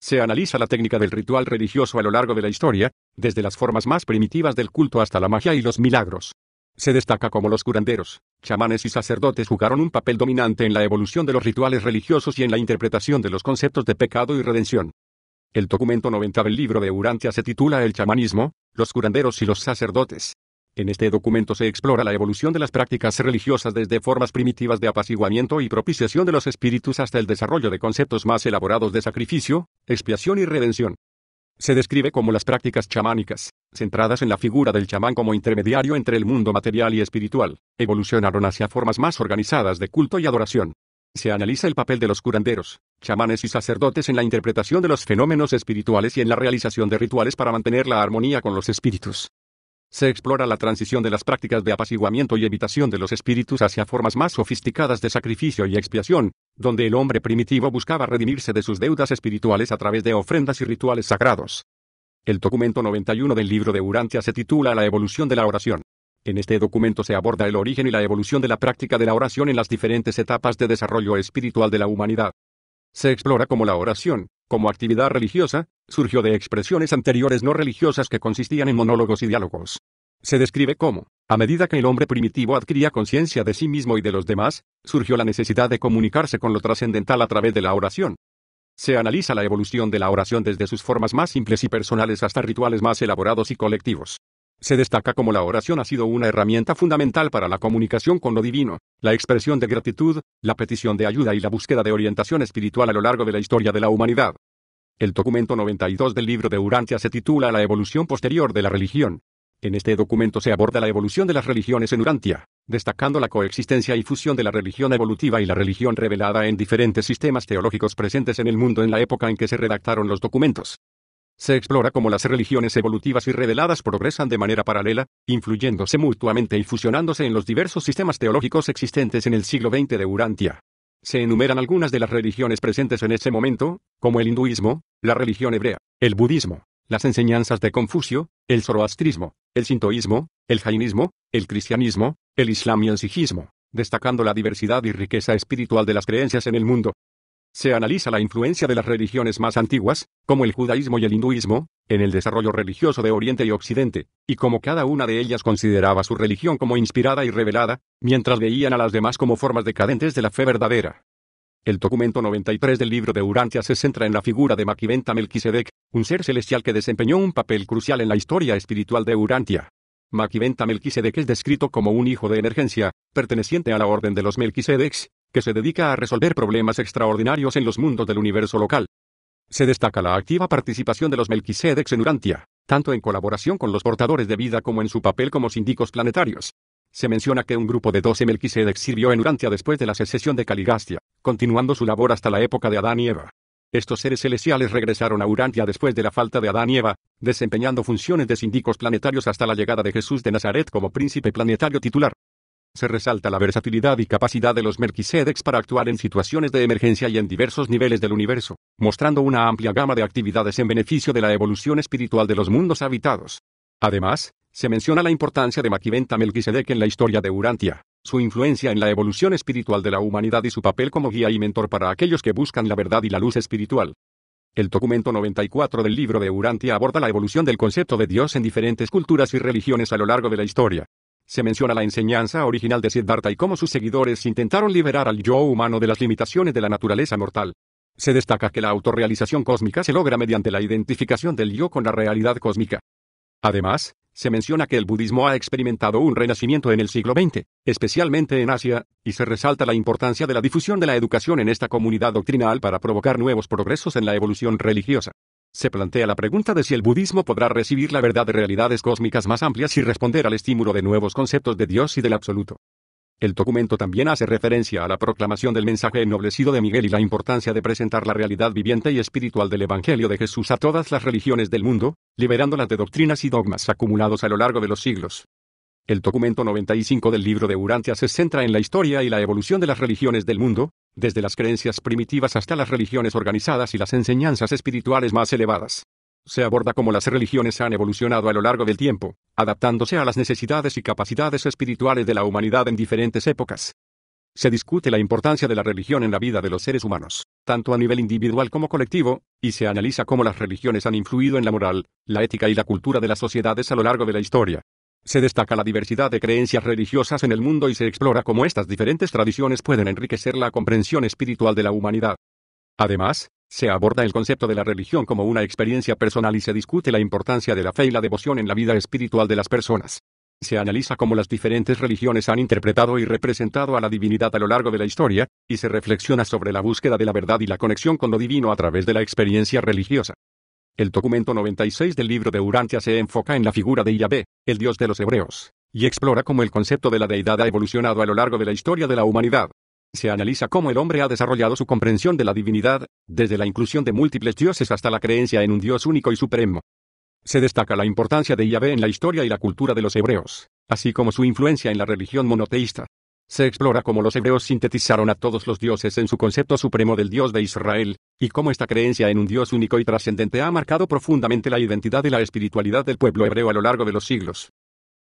Se analiza la técnica del ritual religioso a lo largo de la historia, desde las formas más primitivas del culto hasta la magia y los milagros. Se destaca cómo los curanderos, chamanes y sacerdotes jugaron un papel dominante en la evolución de los rituales religiosos y en la interpretación de los conceptos de pecado y redención. El documento 90 del libro de Urantia se titula El chamanismo, los curanderos y los sacerdotes, en este documento se explora la evolución de las prácticas religiosas desde formas primitivas de apaciguamiento y propiciación de los espíritus hasta el desarrollo de conceptos más elaborados de sacrificio, expiación y redención. Se describe como las prácticas chamánicas, centradas en la figura del chamán como intermediario entre el mundo material y espiritual, evolucionaron hacia formas más organizadas de culto y adoración. Se analiza el papel de los curanderos, chamanes y sacerdotes en la interpretación de los fenómenos espirituales y en la realización de rituales para mantener la armonía con los espíritus. Se explora la transición de las prácticas de apaciguamiento y evitación de los espíritus hacia formas más sofisticadas de sacrificio y expiación, donde el hombre primitivo buscaba redimirse de sus deudas espirituales a través de ofrendas y rituales sagrados. El documento 91 del libro de Urantia se titula La evolución de la oración. En este documento se aborda el origen y la evolución de la práctica de la oración en las diferentes etapas de desarrollo espiritual de la humanidad. Se explora cómo la oración, como actividad religiosa, surgió de expresiones anteriores no religiosas que consistían en monólogos y diálogos. Se describe cómo, a medida que el hombre primitivo adquiría conciencia de sí mismo y de los demás, surgió la necesidad de comunicarse con lo trascendental a través de la oración. Se analiza la evolución de la oración desde sus formas más simples y personales hasta rituales más elaborados y colectivos. Se destaca como la oración ha sido una herramienta fundamental para la comunicación con lo divino, la expresión de gratitud, la petición de ayuda y la búsqueda de orientación espiritual a lo largo de la historia de la humanidad. El documento 92 del libro de Urantia se titula La evolución posterior de la religión. En este documento se aborda la evolución de las religiones en Urantia, destacando la coexistencia y fusión de la religión evolutiva y la religión revelada en diferentes sistemas teológicos presentes en el mundo en la época en que se redactaron los documentos. Se explora cómo las religiones evolutivas y reveladas progresan de manera paralela, influyéndose mutuamente y fusionándose en los diversos sistemas teológicos existentes en el siglo XX de Urantia. Se enumeran algunas de las religiones presentes en ese momento, como el hinduismo, la religión hebrea, el budismo, las enseñanzas de Confucio, el zoroastrismo, el sintoísmo, el jainismo, el cristianismo, el islam y el sijismo, destacando la diversidad y riqueza espiritual de las creencias en el mundo, se analiza la influencia de las religiones más antiguas, como el judaísmo y el hinduismo, en el desarrollo religioso de Oriente y Occidente, y cómo cada una de ellas consideraba su religión como inspirada y revelada, mientras veían a las demás como formas decadentes de la fe verdadera. El documento 93 del libro de Urantia se centra en la figura de Maquiventa Melquisedec, un ser celestial que desempeñó un papel crucial en la historia espiritual de Urantia. Maquiventa Melquisedec es descrito como un hijo de emergencia, perteneciente a la orden de los Melquisedecs, que se dedica a resolver problemas extraordinarios en los mundos del universo local. Se destaca la activa participación de los Melquisedex en Urantia, tanto en colaboración con los portadores de vida como en su papel como síndicos planetarios. Se menciona que un grupo de 12 Melquisedex sirvió en Urantia después de la secesión de Caligastia, continuando su labor hasta la época de Adán y Eva. Estos seres celestiales regresaron a Urantia después de la falta de Adán y Eva, desempeñando funciones de síndicos planetarios hasta la llegada de Jesús de Nazaret como príncipe planetario titular. Se resalta la versatilidad y capacidad de los Melquisedecs para actuar en situaciones de emergencia y en diversos niveles del universo, mostrando una amplia gama de actividades en beneficio de la evolución espiritual de los mundos habitados. Además, se menciona la importancia de Maquiventa Melquisedec en la historia de Urantia, su influencia en la evolución espiritual de la humanidad y su papel como guía y mentor para aquellos que buscan la verdad y la luz espiritual. El documento 94 del libro de Urantia aborda la evolución del concepto de Dios en diferentes culturas y religiones a lo largo de la historia, se menciona la enseñanza original de Siddhartha y cómo sus seguidores intentaron liberar al yo humano de las limitaciones de la naturaleza mortal. Se destaca que la autorrealización cósmica se logra mediante la identificación del yo con la realidad cósmica. Además, se menciona que el budismo ha experimentado un renacimiento en el siglo XX, especialmente en Asia, y se resalta la importancia de la difusión de la educación en esta comunidad doctrinal para provocar nuevos progresos en la evolución religiosa se plantea la pregunta de si el budismo podrá recibir la verdad de realidades cósmicas más amplias y responder al estímulo de nuevos conceptos de Dios y del absoluto. El documento también hace referencia a la proclamación del mensaje ennoblecido de Miguel y la importancia de presentar la realidad viviente y espiritual del Evangelio de Jesús a todas las religiones del mundo, liberándolas de doctrinas y dogmas acumulados a lo largo de los siglos. El documento 95 del libro de Urantia se centra en la historia y la evolución de las religiones del mundo, desde las creencias primitivas hasta las religiones organizadas y las enseñanzas espirituales más elevadas. Se aborda cómo las religiones han evolucionado a lo largo del tiempo, adaptándose a las necesidades y capacidades espirituales de la humanidad en diferentes épocas. Se discute la importancia de la religión en la vida de los seres humanos, tanto a nivel individual como colectivo, y se analiza cómo las religiones han influido en la moral, la ética y la cultura de las sociedades a lo largo de la historia. Se destaca la diversidad de creencias religiosas en el mundo y se explora cómo estas diferentes tradiciones pueden enriquecer la comprensión espiritual de la humanidad. Además, se aborda el concepto de la religión como una experiencia personal y se discute la importancia de la fe y la devoción en la vida espiritual de las personas. Se analiza cómo las diferentes religiones han interpretado y representado a la divinidad a lo largo de la historia, y se reflexiona sobre la búsqueda de la verdad y la conexión con lo divino a través de la experiencia religiosa. El documento 96 del libro de Urantia se enfoca en la figura de Yahvé, el dios de los hebreos, y explora cómo el concepto de la deidad ha evolucionado a lo largo de la historia de la humanidad. Se analiza cómo el hombre ha desarrollado su comprensión de la divinidad, desde la inclusión de múltiples dioses hasta la creencia en un dios único y supremo. Se destaca la importancia de Yahvé en la historia y la cultura de los hebreos, así como su influencia en la religión monoteísta. Se explora cómo los hebreos sintetizaron a todos los dioses en su concepto supremo del Dios de Israel, y cómo esta creencia en un Dios único y trascendente ha marcado profundamente la identidad y la espiritualidad del pueblo hebreo a lo largo de los siglos.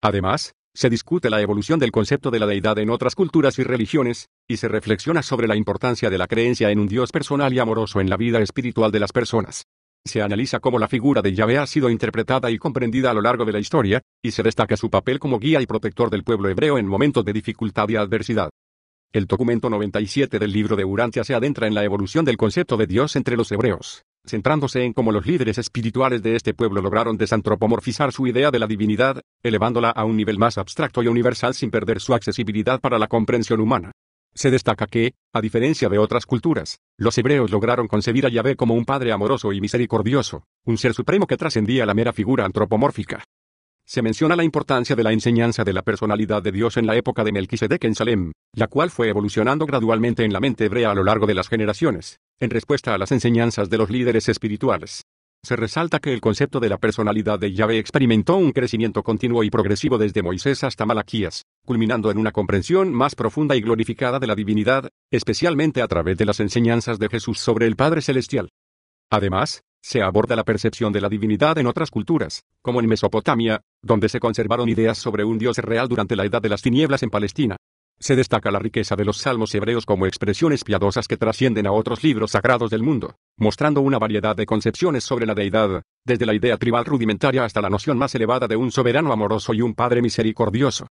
Además, se discute la evolución del concepto de la deidad en otras culturas y religiones, y se reflexiona sobre la importancia de la creencia en un Dios personal y amoroso en la vida espiritual de las personas. Se analiza cómo la figura de Yahvé ha sido interpretada y comprendida a lo largo de la historia, y se destaca su papel como guía y protector del pueblo hebreo en momentos de dificultad y adversidad. El documento 97 del libro de Urantia se adentra en la evolución del concepto de Dios entre los hebreos, centrándose en cómo los líderes espirituales de este pueblo lograron desantropomorfizar su idea de la divinidad, elevándola a un nivel más abstracto y universal sin perder su accesibilidad para la comprensión humana. Se destaca que, a diferencia de otras culturas, los hebreos lograron concebir a Yahvé como un Padre amoroso y misericordioso, un ser supremo que trascendía la mera figura antropomórfica. Se menciona la importancia de la enseñanza de la personalidad de Dios en la época de Melquisedec en Salem, la cual fue evolucionando gradualmente en la mente hebrea a lo largo de las generaciones, en respuesta a las enseñanzas de los líderes espirituales. Se resalta que el concepto de la personalidad de Yahvé experimentó un crecimiento continuo y progresivo desde Moisés hasta Malaquías, culminando en una comprensión más profunda y glorificada de la divinidad, especialmente a través de las enseñanzas de Jesús sobre el Padre Celestial. Además, se aborda la percepción de la divinidad en otras culturas, como en Mesopotamia, donde se conservaron ideas sobre un Dios real durante la Edad de las Tinieblas en Palestina, se destaca la riqueza de los salmos hebreos como expresiones piadosas que trascienden a otros libros sagrados del mundo, mostrando una variedad de concepciones sobre la deidad, desde la idea tribal rudimentaria hasta la noción más elevada de un soberano amoroso y un padre misericordioso.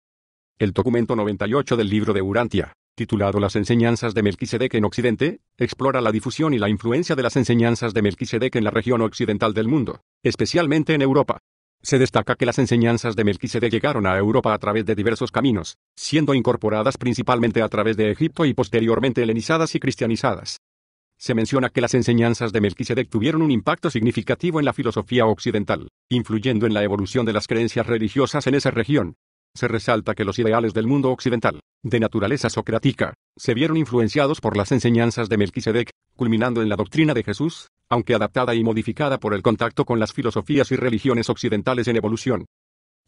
El documento 98 del libro de Urantia, titulado Las enseñanzas de Melquisedec en Occidente, explora la difusión y la influencia de las enseñanzas de Melquisedec en la región occidental del mundo, especialmente en Europa, se destaca que las enseñanzas de Melquisedec llegaron a Europa a través de diversos caminos, siendo incorporadas principalmente a través de Egipto y posteriormente helenizadas y cristianizadas. Se menciona que las enseñanzas de Melquisedec tuvieron un impacto significativo en la filosofía occidental, influyendo en la evolución de las creencias religiosas en esa región. Se resalta que los ideales del mundo occidental, de naturaleza socrática, se vieron influenciados por las enseñanzas de Melquisedec, culminando en la doctrina de Jesús, aunque adaptada y modificada por el contacto con las filosofías y religiones occidentales en evolución.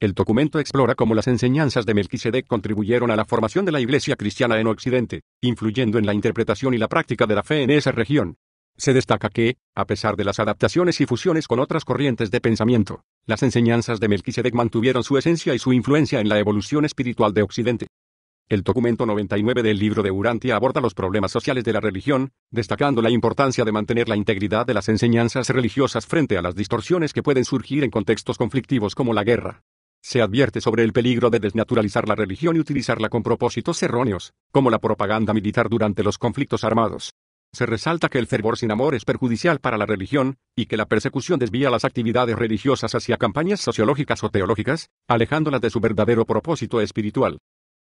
El documento explora cómo las enseñanzas de Melquisedec contribuyeron a la formación de la Iglesia cristiana en Occidente, influyendo en la interpretación y la práctica de la fe en esa región. Se destaca que, a pesar de las adaptaciones y fusiones con otras corrientes de pensamiento, las enseñanzas de Melquisedec mantuvieron su esencia y su influencia en la evolución espiritual de Occidente. El documento 99 del libro de Urantia aborda los problemas sociales de la religión, destacando la importancia de mantener la integridad de las enseñanzas religiosas frente a las distorsiones que pueden surgir en contextos conflictivos como la guerra. Se advierte sobre el peligro de desnaturalizar la religión y utilizarla con propósitos erróneos, como la propaganda militar durante los conflictos armados. Se resalta que el fervor sin amor es perjudicial para la religión, y que la persecución desvía las actividades religiosas hacia campañas sociológicas o teológicas, alejándolas de su verdadero propósito espiritual.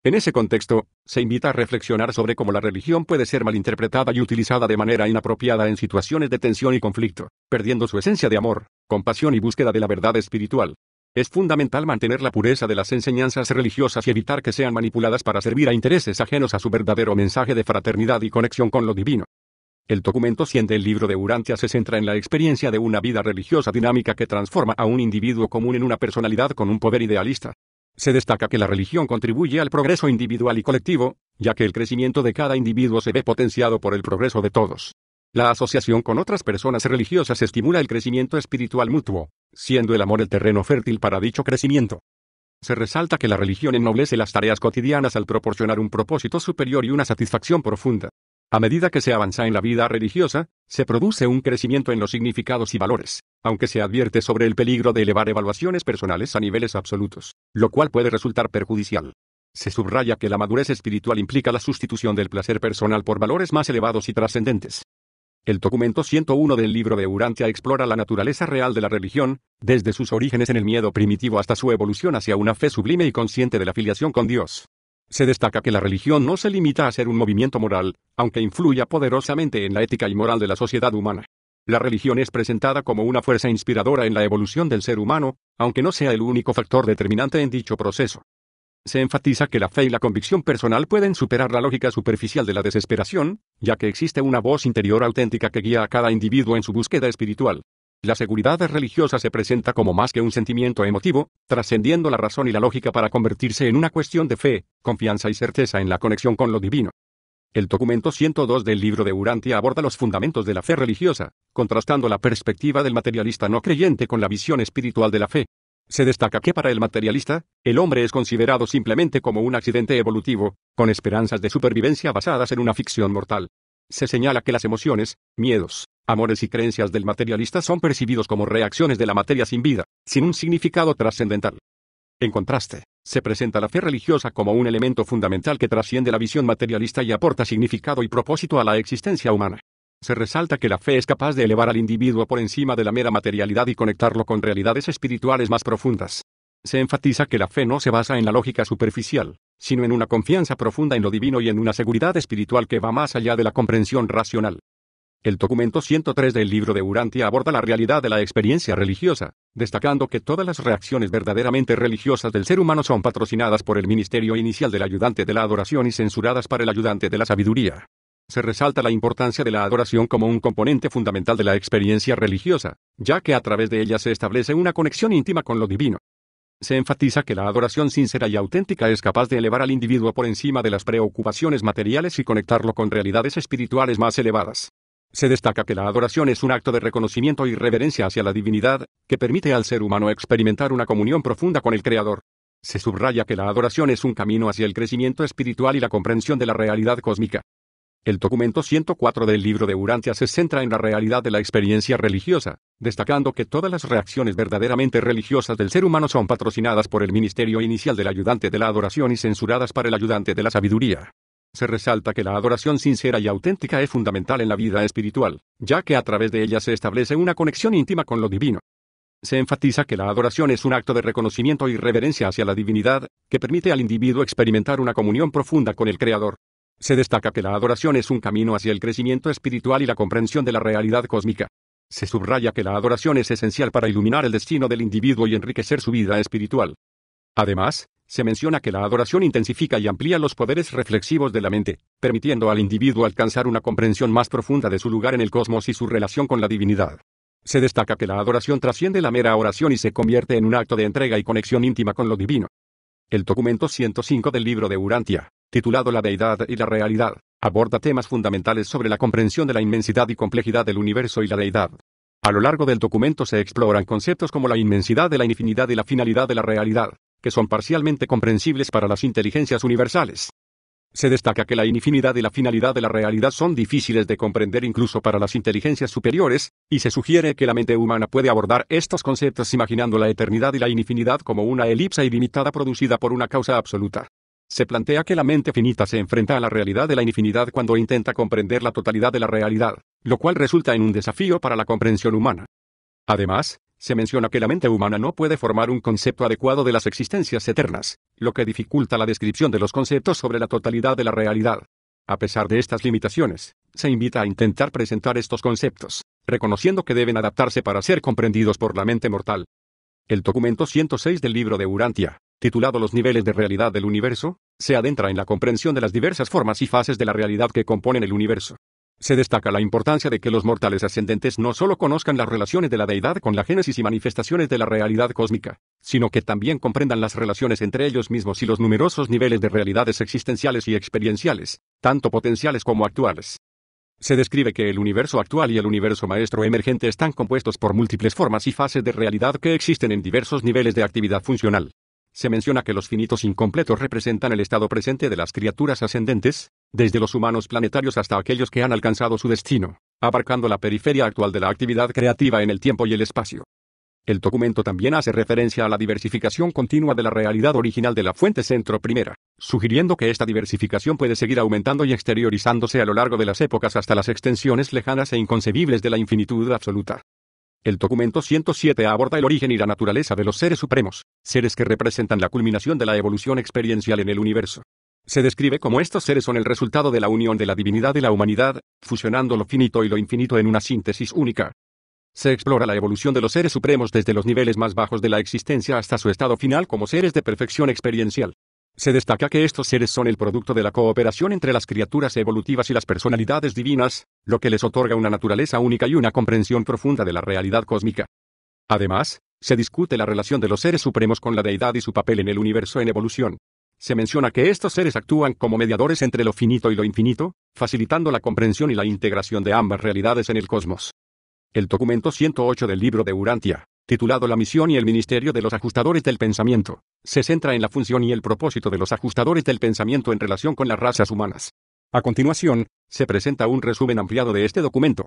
En ese contexto, se invita a reflexionar sobre cómo la religión puede ser malinterpretada y utilizada de manera inapropiada en situaciones de tensión y conflicto, perdiendo su esencia de amor, compasión y búsqueda de la verdad espiritual. Es fundamental mantener la pureza de las enseñanzas religiosas y evitar que sean manipuladas para servir a intereses ajenos a su verdadero mensaje de fraternidad y conexión con lo divino. El documento 100 del libro de Urantia se centra en la experiencia de una vida religiosa dinámica que transforma a un individuo común en una personalidad con un poder idealista, se destaca que la religión contribuye al progreso individual y colectivo, ya que el crecimiento de cada individuo se ve potenciado por el progreso de todos. La asociación con otras personas religiosas estimula el crecimiento espiritual mutuo, siendo el amor el terreno fértil para dicho crecimiento. Se resalta que la religión ennoblece las tareas cotidianas al proporcionar un propósito superior y una satisfacción profunda. A medida que se avanza en la vida religiosa, se produce un crecimiento en los significados y valores, aunque se advierte sobre el peligro de elevar evaluaciones personales a niveles absolutos, lo cual puede resultar perjudicial. Se subraya que la madurez espiritual implica la sustitución del placer personal por valores más elevados y trascendentes. El documento 101 del libro de Urantia explora la naturaleza real de la religión, desde sus orígenes en el miedo primitivo hasta su evolución hacia una fe sublime y consciente de la filiación con Dios. Se destaca que la religión no se limita a ser un movimiento moral, aunque influya poderosamente en la ética y moral de la sociedad humana. La religión es presentada como una fuerza inspiradora en la evolución del ser humano, aunque no sea el único factor determinante en dicho proceso. Se enfatiza que la fe y la convicción personal pueden superar la lógica superficial de la desesperación, ya que existe una voz interior auténtica que guía a cada individuo en su búsqueda espiritual. La seguridad religiosa se presenta como más que un sentimiento emotivo, trascendiendo la razón y la lógica para convertirse en una cuestión de fe, confianza y certeza en la conexión con lo divino. El documento 102 del libro de Urantia aborda los fundamentos de la fe religiosa, contrastando la perspectiva del materialista no creyente con la visión espiritual de la fe. Se destaca que para el materialista, el hombre es considerado simplemente como un accidente evolutivo, con esperanzas de supervivencia basadas en una ficción mortal. Se señala que las emociones, miedos, Amores y creencias del materialista son percibidos como reacciones de la materia sin vida, sin un significado trascendental. En contraste, se presenta la fe religiosa como un elemento fundamental que trasciende la visión materialista y aporta significado y propósito a la existencia humana. Se resalta que la fe es capaz de elevar al individuo por encima de la mera materialidad y conectarlo con realidades espirituales más profundas. Se enfatiza que la fe no se basa en la lógica superficial, sino en una confianza profunda en lo divino y en una seguridad espiritual que va más allá de la comprensión racional. El documento 103 del libro de Urantia aborda la realidad de la experiencia religiosa, destacando que todas las reacciones verdaderamente religiosas del ser humano son patrocinadas por el ministerio inicial del ayudante de la adoración y censuradas para el ayudante de la sabiduría. Se resalta la importancia de la adoración como un componente fundamental de la experiencia religiosa, ya que a través de ella se establece una conexión íntima con lo divino. Se enfatiza que la adoración sincera y auténtica es capaz de elevar al individuo por encima de las preocupaciones materiales y conectarlo con realidades espirituales más elevadas. Se destaca que la adoración es un acto de reconocimiento y reverencia hacia la divinidad, que permite al ser humano experimentar una comunión profunda con el Creador. Se subraya que la adoración es un camino hacia el crecimiento espiritual y la comprensión de la realidad cósmica. El documento 104 del libro de Urantia se centra en la realidad de la experiencia religiosa, destacando que todas las reacciones verdaderamente religiosas del ser humano son patrocinadas por el ministerio inicial del ayudante de la adoración y censuradas para el ayudante de la sabiduría. Se resalta que la adoración sincera y auténtica es fundamental en la vida espiritual, ya que a través de ella se establece una conexión íntima con lo divino. Se enfatiza que la adoración es un acto de reconocimiento y reverencia hacia la divinidad, que permite al individuo experimentar una comunión profunda con el Creador. Se destaca que la adoración es un camino hacia el crecimiento espiritual y la comprensión de la realidad cósmica. Se subraya que la adoración es esencial para iluminar el destino del individuo y enriquecer su vida espiritual. Además, se menciona que la adoración intensifica y amplía los poderes reflexivos de la mente, permitiendo al individuo alcanzar una comprensión más profunda de su lugar en el cosmos y su relación con la divinidad. Se destaca que la adoración trasciende la mera oración y se convierte en un acto de entrega y conexión íntima con lo divino. El documento 105 del libro de Urantia, titulado La Deidad y la Realidad, aborda temas fundamentales sobre la comprensión de la inmensidad y complejidad del universo y la deidad. A lo largo del documento se exploran conceptos como la inmensidad de la infinidad y la finalidad de la realidad, que son parcialmente comprensibles para las inteligencias universales. Se destaca que la infinidad y la finalidad de la realidad son difíciles de comprender incluso para las inteligencias superiores, y se sugiere que la mente humana puede abordar estos conceptos imaginando la eternidad y la infinidad como una elipsa ilimitada producida por una causa absoluta. Se plantea que la mente finita se enfrenta a la realidad de la infinidad cuando intenta comprender la totalidad de la realidad, lo cual resulta en un desafío para la comprensión humana. Además, se menciona que la mente humana no puede formar un concepto adecuado de las existencias eternas, lo que dificulta la descripción de los conceptos sobre la totalidad de la realidad. A pesar de estas limitaciones, se invita a intentar presentar estos conceptos, reconociendo que deben adaptarse para ser comprendidos por la mente mortal. El documento 106 del libro de Urantia, titulado Los niveles de realidad del universo, se adentra en la comprensión de las diversas formas y fases de la realidad que componen el universo, se destaca la importancia de que los mortales ascendentes no solo conozcan las relaciones de la deidad con la génesis y manifestaciones de la realidad cósmica, sino que también comprendan las relaciones entre ellos mismos y los numerosos niveles de realidades existenciales y experienciales, tanto potenciales como actuales. Se describe que el universo actual y el universo maestro emergente están compuestos por múltiples formas y fases de realidad que existen en diversos niveles de actividad funcional. Se menciona que los finitos incompletos representan el estado presente de las criaturas ascendentes, desde los humanos planetarios hasta aquellos que han alcanzado su destino, abarcando la periferia actual de la actividad creativa en el tiempo y el espacio. El documento también hace referencia a la diversificación continua de la realidad original de la fuente centro primera, sugiriendo que esta diversificación puede seguir aumentando y exteriorizándose a lo largo de las épocas hasta las extensiones lejanas e inconcebibles de la infinitud absoluta. El documento 107 aborda el origen y la naturaleza de los seres supremos, seres que representan la culminación de la evolución experiencial en el universo, se describe como estos seres son el resultado de la unión de la divinidad y la humanidad, fusionando lo finito y lo infinito en una síntesis única. Se explora la evolución de los seres supremos desde los niveles más bajos de la existencia hasta su estado final como seres de perfección experiencial. Se destaca que estos seres son el producto de la cooperación entre las criaturas evolutivas y las personalidades divinas, lo que les otorga una naturaleza única y una comprensión profunda de la realidad cósmica. Además, se discute la relación de los seres supremos con la deidad y su papel en el universo en evolución se menciona que estos seres actúan como mediadores entre lo finito y lo infinito, facilitando la comprensión y la integración de ambas realidades en el cosmos. El documento 108 del libro de Urantia, titulado La misión y el ministerio de los ajustadores del pensamiento, se centra en la función y el propósito de los ajustadores del pensamiento en relación con las razas humanas. A continuación, se presenta un resumen ampliado de este documento.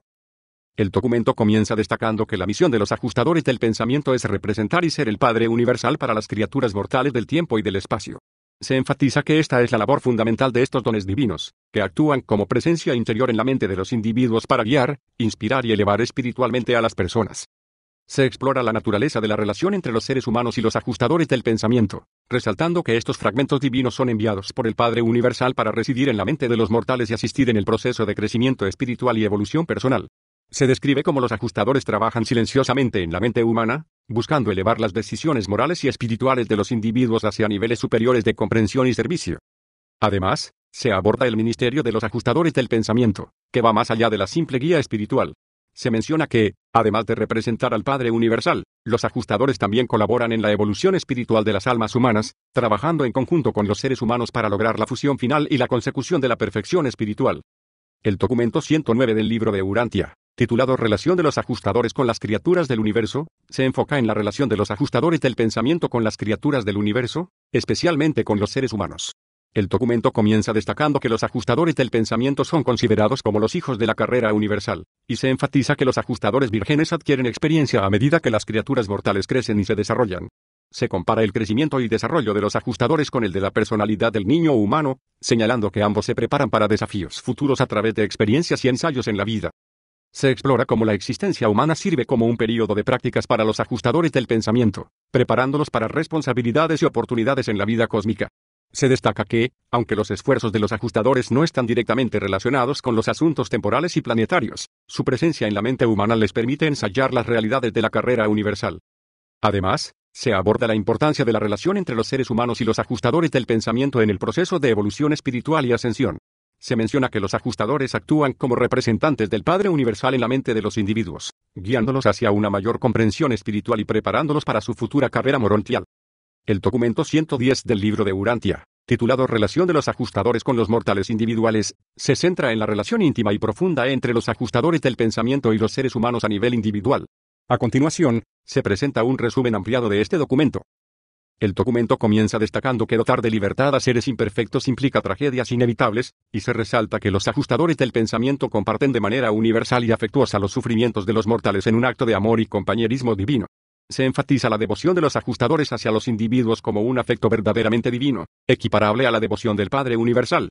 El documento comienza destacando que la misión de los ajustadores del pensamiento es representar y ser el Padre Universal para las criaturas mortales del tiempo y del espacio, se enfatiza que esta es la labor fundamental de estos dones divinos, que actúan como presencia interior en la mente de los individuos para guiar, inspirar y elevar espiritualmente a las personas. Se explora la naturaleza de la relación entre los seres humanos y los ajustadores del pensamiento, resaltando que estos fragmentos divinos son enviados por el Padre Universal para residir en la mente de los mortales y asistir en el proceso de crecimiento espiritual y evolución personal. Se describe cómo los ajustadores trabajan silenciosamente en la mente humana, buscando elevar las decisiones morales y espirituales de los individuos hacia niveles superiores de comprensión y servicio. Además, se aborda el ministerio de los ajustadores del pensamiento, que va más allá de la simple guía espiritual. Se menciona que, además de representar al Padre Universal, los ajustadores también colaboran en la evolución espiritual de las almas humanas, trabajando en conjunto con los seres humanos para lograr la fusión final y la consecución de la perfección espiritual. El documento 109 del libro de Urantia, titulado Relación de los ajustadores con las criaturas del universo, se enfoca en la relación de los ajustadores del pensamiento con las criaturas del universo, especialmente con los seres humanos. El documento comienza destacando que los ajustadores del pensamiento son considerados como los hijos de la carrera universal, y se enfatiza que los ajustadores vírgenes adquieren experiencia a medida que las criaturas mortales crecen y se desarrollan. Se compara el crecimiento y desarrollo de los ajustadores con el de la personalidad del niño humano, señalando que ambos se preparan para desafíos futuros a través de experiencias y ensayos en la vida. Se explora cómo la existencia humana sirve como un período de prácticas para los ajustadores del pensamiento, preparándolos para responsabilidades y oportunidades en la vida cósmica. Se destaca que, aunque los esfuerzos de los ajustadores no están directamente relacionados con los asuntos temporales y planetarios, su presencia en la mente humana les permite ensayar las realidades de la carrera universal. Además, se aborda la importancia de la relación entre los seres humanos y los ajustadores del pensamiento en el proceso de evolución espiritual y ascensión. Se menciona que los ajustadores actúan como representantes del Padre Universal en la mente de los individuos, guiándolos hacia una mayor comprensión espiritual y preparándolos para su futura carrera morontial. El documento 110 del libro de Urantia, titulado Relación de los ajustadores con los mortales individuales, se centra en la relación íntima y profunda entre los ajustadores del pensamiento y los seres humanos a nivel individual. A continuación, se presenta un resumen ampliado de este documento. El documento comienza destacando que dotar de libertad a seres imperfectos implica tragedias inevitables, y se resalta que los ajustadores del pensamiento comparten de manera universal y afectuosa los sufrimientos de los mortales en un acto de amor y compañerismo divino. Se enfatiza la devoción de los ajustadores hacia los individuos como un afecto verdaderamente divino, equiparable a la devoción del Padre Universal.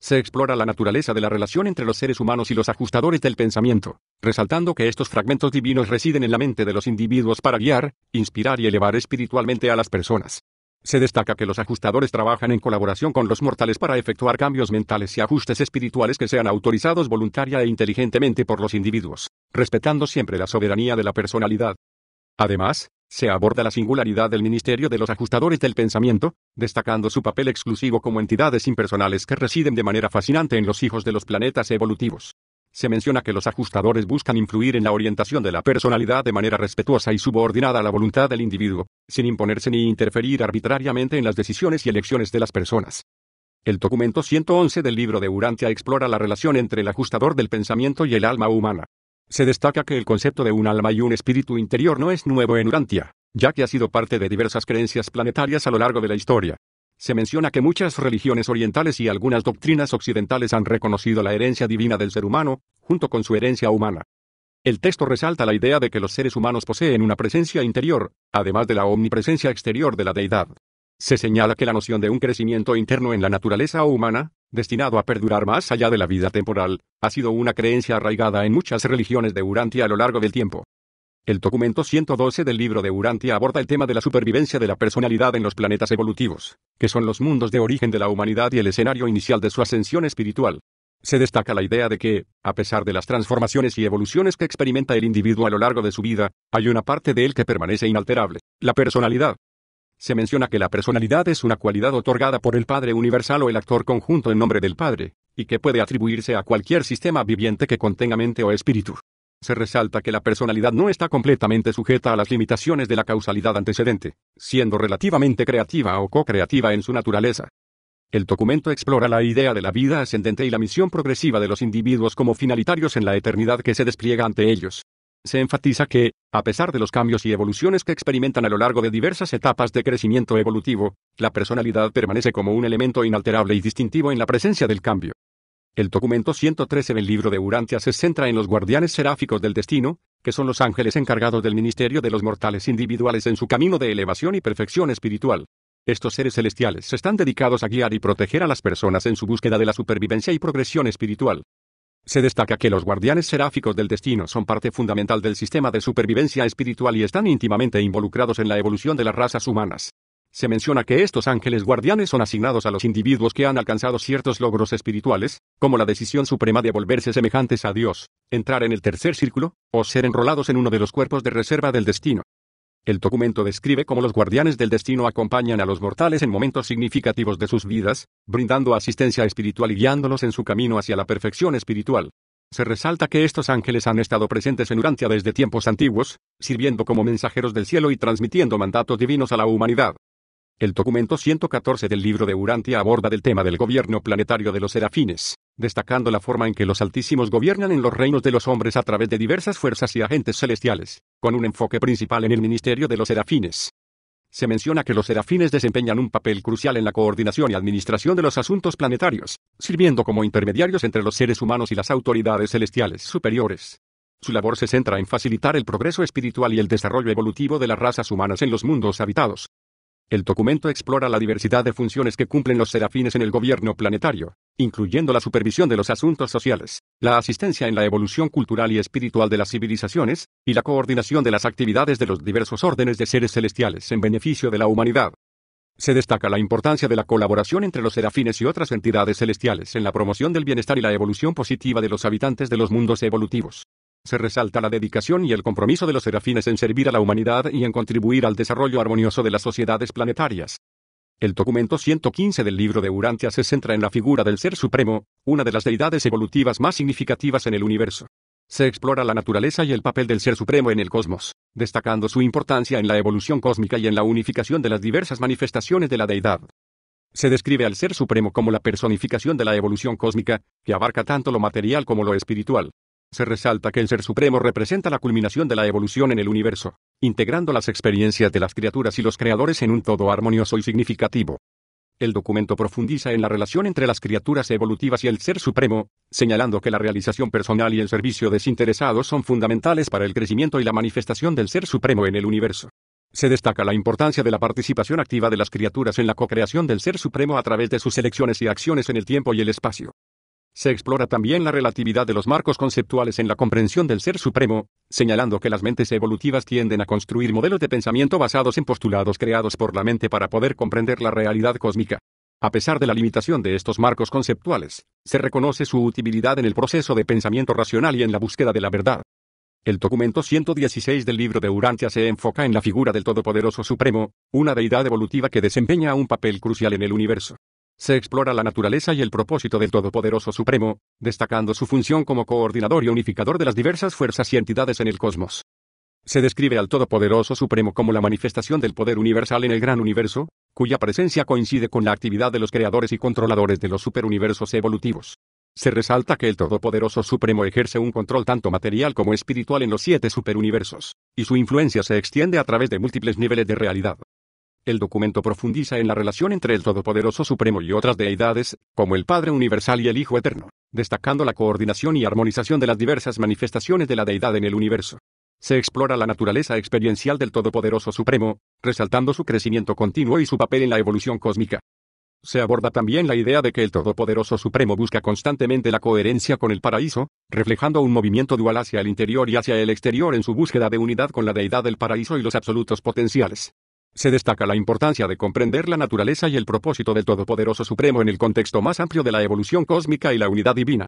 Se explora la naturaleza de la relación entre los seres humanos y los ajustadores del pensamiento resaltando que estos fragmentos divinos residen en la mente de los individuos para guiar, inspirar y elevar espiritualmente a las personas. Se destaca que los ajustadores trabajan en colaboración con los mortales para efectuar cambios mentales y ajustes espirituales que sean autorizados voluntaria e inteligentemente por los individuos, respetando siempre la soberanía de la personalidad. Además, se aborda la singularidad del Ministerio de los Ajustadores del Pensamiento, destacando su papel exclusivo como entidades impersonales que residen de manera fascinante en los hijos de los planetas evolutivos. Se menciona que los ajustadores buscan influir en la orientación de la personalidad de manera respetuosa y subordinada a la voluntad del individuo, sin imponerse ni interferir arbitrariamente en las decisiones y elecciones de las personas. El documento 111 del libro de Urantia explora la relación entre el ajustador del pensamiento y el alma humana. Se destaca que el concepto de un alma y un espíritu interior no es nuevo en Urantia, ya que ha sido parte de diversas creencias planetarias a lo largo de la historia, se menciona que muchas religiones orientales y algunas doctrinas occidentales han reconocido la herencia divina del ser humano, junto con su herencia humana. El texto resalta la idea de que los seres humanos poseen una presencia interior, además de la omnipresencia exterior de la deidad. Se señala que la noción de un crecimiento interno en la naturaleza humana, destinado a perdurar más allá de la vida temporal, ha sido una creencia arraigada en muchas religiones de Urantia a lo largo del tiempo. El documento 112 del libro de Urantia aborda el tema de la supervivencia de la personalidad en los planetas evolutivos, que son los mundos de origen de la humanidad y el escenario inicial de su ascensión espiritual. Se destaca la idea de que, a pesar de las transformaciones y evoluciones que experimenta el individuo a lo largo de su vida, hay una parte de él que permanece inalterable, la personalidad. Se menciona que la personalidad es una cualidad otorgada por el Padre Universal o el actor conjunto en nombre del Padre, y que puede atribuirse a cualquier sistema viviente que contenga mente o espíritu. Se resalta que la personalidad no está completamente sujeta a las limitaciones de la causalidad antecedente, siendo relativamente creativa o co-creativa en su naturaleza. El documento explora la idea de la vida ascendente y la misión progresiva de los individuos como finalitarios en la eternidad que se despliega ante ellos. Se enfatiza que, a pesar de los cambios y evoluciones que experimentan a lo largo de diversas etapas de crecimiento evolutivo, la personalidad permanece como un elemento inalterable y distintivo en la presencia del cambio. El documento 113 del libro de Urantia se centra en los guardianes seráficos del destino, que son los ángeles encargados del ministerio de los mortales individuales en su camino de elevación y perfección espiritual. Estos seres celestiales están dedicados a guiar y proteger a las personas en su búsqueda de la supervivencia y progresión espiritual. Se destaca que los guardianes seráficos del destino son parte fundamental del sistema de supervivencia espiritual y están íntimamente involucrados en la evolución de las razas humanas se menciona que estos ángeles guardianes son asignados a los individuos que han alcanzado ciertos logros espirituales, como la decisión suprema de volverse semejantes a Dios, entrar en el tercer círculo, o ser enrolados en uno de los cuerpos de reserva del destino. El documento describe cómo los guardianes del destino acompañan a los mortales en momentos significativos de sus vidas, brindando asistencia espiritual y guiándolos en su camino hacia la perfección espiritual. Se resalta que estos ángeles han estado presentes en Urantia desde tiempos antiguos, sirviendo como mensajeros del cielo y transmitiendo mandatos divinos a la humanidad. El documento 114 del libro de Urantia aborda del tema del gobierno planetario de los serafines, destacando la forma en que los altísimos gobiernan en los reinos de los hombres a través de diversas fuerzas y agentes celestiales, con un enfoque principal en el ministerio de los serafines. Se menciona que los serafines desempeñan un papel crucial en la coordinación y administración de los asuntos planetarios, sirviendo como intermediarios entre los seres humanos y las autoridades celestiales superiores. Su labor se centra en facilitar el progreso espiritual y el desarrollo evolutivo de las razas humanas en los mundos habitados, el documento explora la diversidad de funciones que cumplen los serafines en el gobierno planetario, incluyendo la supervisión de los asuntos sociales, la asistencia en la evolución cultural y espiritual de las civilizaciones, y la coordinación de las actividades de los diversos órdenes de seres celestiales en beneficio de la humanidad. Se destaca la importancia de la colaboración entre los serafines y otras entidades celestiales en la promoción del bienestar y la evolución positiva de los habitantes de los mundos evolutivos. Se resalta la dedicación y el compromiso de los serafines en servir a la humanidad y en contribuir al desarrollo armonioso de las sociedades planetarias. El documento 115 del libro de Urantia se centra en la figura del Ser Supremo, una de las deidades evolutivas más significativas en el universo. Se explora la naturaleza y el papel del Ser Supremo en el cosmos, destacando su importancia en la evolución cósmica y en la unificación de las diversas manifestaciones de la deidad. Se describe al Ser Supremo como la personificación de la evolución cósmica, que abarca tanto lo material como lo espiritual, se resalta que el Ser Supremo representa la culminación de la evolución en el universo, integrando las experiencias de las criaturas y los creadores en un todo armonioso y significativo. El documento profundiza en la relación entre las criaturas evolutivas y el Ser Supremo, señalando que la realización personal y el servicio desinteresado son fundamentales para el crecimiento y la manifestación del Ser Supremo en el universo. Se destaca la importancia de la participación activa de las criaturas en la co-creación del Ser Supremo a través de sus elecciones y acciones en el tiempo y el espacio. Se explora también la relatividad de los marcos conceptuales en la comprensión del ser supremo, señalando que las mentes evolutivas tienden a construir modelos de pensamiento basados en postulados creados por la mente para poder comprender la realidad cósmica. A pesar de la limitación de estos marcos conceptuales, se reconoce su utilidad en el proceso de pensamiento racional y en la búsqueda de la verdad. El documento 116 del libro de Urantia se enfoca en la figura del Todopoderoso Supremo, una deidad evolutiva que desempeña un papel crucial en el universo. Se explora la naturaleza y el propósito del Todopoderoso Supremo, destacando su función como coordinador y unificador de las diversas fuerzas y entidades en el cosmos. Se describe al Todopoderoso Supremo como la manifestación del poder universal en el gran universo, cuya presencia coincide con la actividad de los creadores y controladores de los superuniversos evolutivos. Se resalta que el Todopoderoso Supremo ejerce un control tanto material como espiritual en los siete superuniversos, y su influencia se extiende a través de múltiples niveles de realidad, el documento profundiza en la relación entre el Todopoderoso Supremo y otras deidades, como el Padre Universal y el Hijo Eterno, destacando la coordinación y armonización de las diversas manifestaciones de la deidad en el universo. Se explora la naturaleza experiencial del Todopoderoso Supremo, resaltando su crecimiento continuo y su papel en la evolución cósmica. Se aborda también la idea de que el Todopoderoso Supremo busca constantemente la coherencia con el paraíso, reflejando un movimiento dual hacia el interior y hacia el exterior en su búsqueda de unidad con la deidad del paraíso y los absolutos potenciales. Se destaca la importancia de comprender la naturaleza y el propósito del Todopoderoso Supremo en el contexto más amplio de la evolución cósmica y la unidad divina.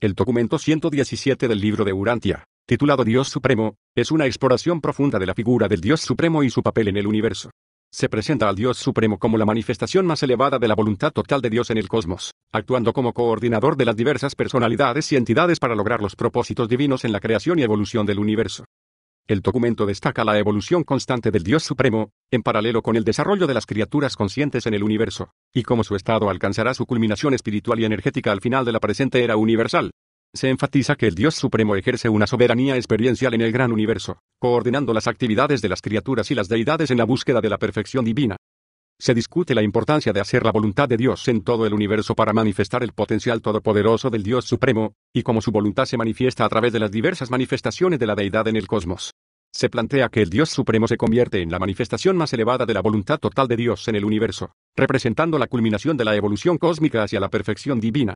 El documento 117 del libro de Urantia, titulado Dios Supremo, es una exploración profunda de la figura del Dios Supremo y su papel en el universo. Se presenta al Dios Supremo como la manifestación más elevada de la voluntad total de Dios en el cosmos, actuando como coordinador de las diversas personalidades y entidades para lograr los propósitos divinos en la creación y evolución del universo. El documento destaca la evolución constante del Dios Supremo, en paralelo con el desarrollo de las criaturas conscientes en el universo, y cómo su estado alcanzará su culminación espiritual y energética al final de la presente era universal. Se enfatiza que el Dios Supremo ejerce una soberanía experiencial en el gran universo, coordinando las actividades de las criaturas y las deidades en la búsqueda de la perfección divina. Se discute la importancia de hacer la voluntad de Dios en todo el universo para manifestar el potencial todopoderoso del Dios Supremo, y cómo su voluntad se manifiesta a través de las diversas manifestaciones de la deidad en el cosmos. Se plantea que el Dios Supremo se convierte en la manifestación más elevada de la voluntad total de Dios en el universo, representando la culminación de la evolución cósmica hacia la perfección divina.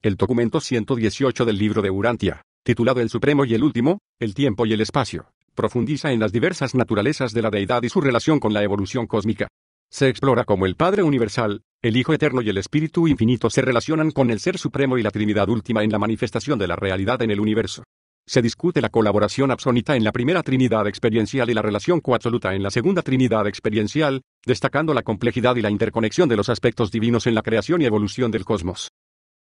El documento 118 del libro de Urantia, titulado El Supremo y el Último, El Tiempo y el Espacio, profundiza en las diversas naturalezas de la deidad y su relación con la evolución cósmica. Se explora cómo el Padre Universal, el Hijo Eterno y el Espíritu Infinito se relacionan con el Ser Supremo y la Trinidad Última en la manifestación de la realidad en el universo. Se discute la colaboración absónita en la primera Trinidad experiencial y la relación coabsoluta en la segunda Trinidad experiencial, destacando la complejidad y la interconexión de los aspectos divinos en la creación y evolución del cosmos.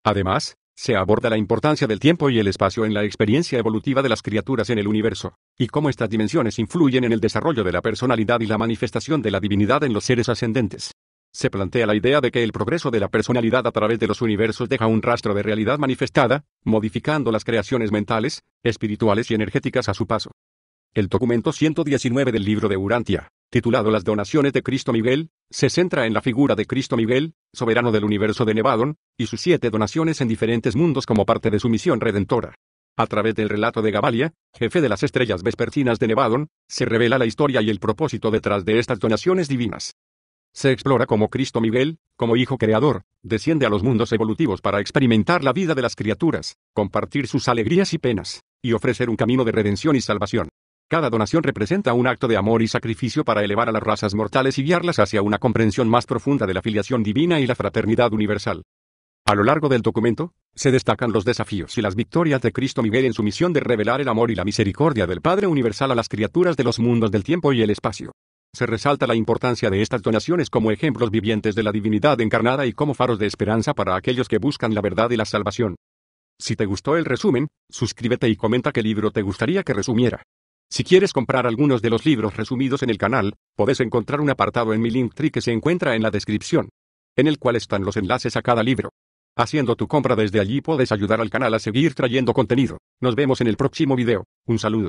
Además, se aborda la importancia del tiempo y el espacio en la experiencia evolutiva de las criaturas en el universo, y cómo estas dimensiones influyen en el desarrollo de la personalidad y la manifestación de la divinidad en los seres ascendentes. Se plantea la idea de que el progreso de la personalidad a través de los universos deja un rastro de realidad manifestada, modificando las creaciones mentales, espirituales y energéticas a su paso. El documento 119 del libro de Urantia, titulado Las donaciones de Cristo Miguel, se centra en la figura de Cristo Miguel, soberano del universo de Nevadón, y sus siete donaciones en diferentes mundos como parte de su misión redentora. A través del relato de Gabalia, jefe de las estrellas vespertinas de Nevadon, se revela la historia y el propósito detrás de estas donaciones divinas. Se explora cómo Cristo Miguel, como hijo creador, desciende a los mundos evolutivos para experimentar la vida de las criaturas, compartir sus alegrías y penas, y ofrecer un camino de redención y salvación. Cada donación representa un acto de amor y sacrificio para elevar a las razas mortales y guiarlas hacia una comprensión más profunda de la filiación divina y la fraternidad universal. A lo largo del documento, se destacan los desafíos y las victorias de Cristo Miguel en su misión de revelar el amor y la misericordia del Padre Universal a las criaturas de los mundos del tiempo y el espacio. Se resalta la importancia de estas donaciones como ejemplos vivientes de la divinidad encarnada y como faros de esperanza para aquellos que buscan la verdad y la salvación. Si te gustó el resumen, suscríbete y comenta qué libro te gustaría que resumiera. Si quieres comprar algunos de los libros resumidos en el canal, puedes encontrar un apartado en mi Linktree que se encuentra en la descripción, en el cual están los enlaces a cada libro. Haciendo tu compra desde allí puedes ayudar al canal a seguir trayendo contenido. Nos vemos en el próximo video. Un saludo.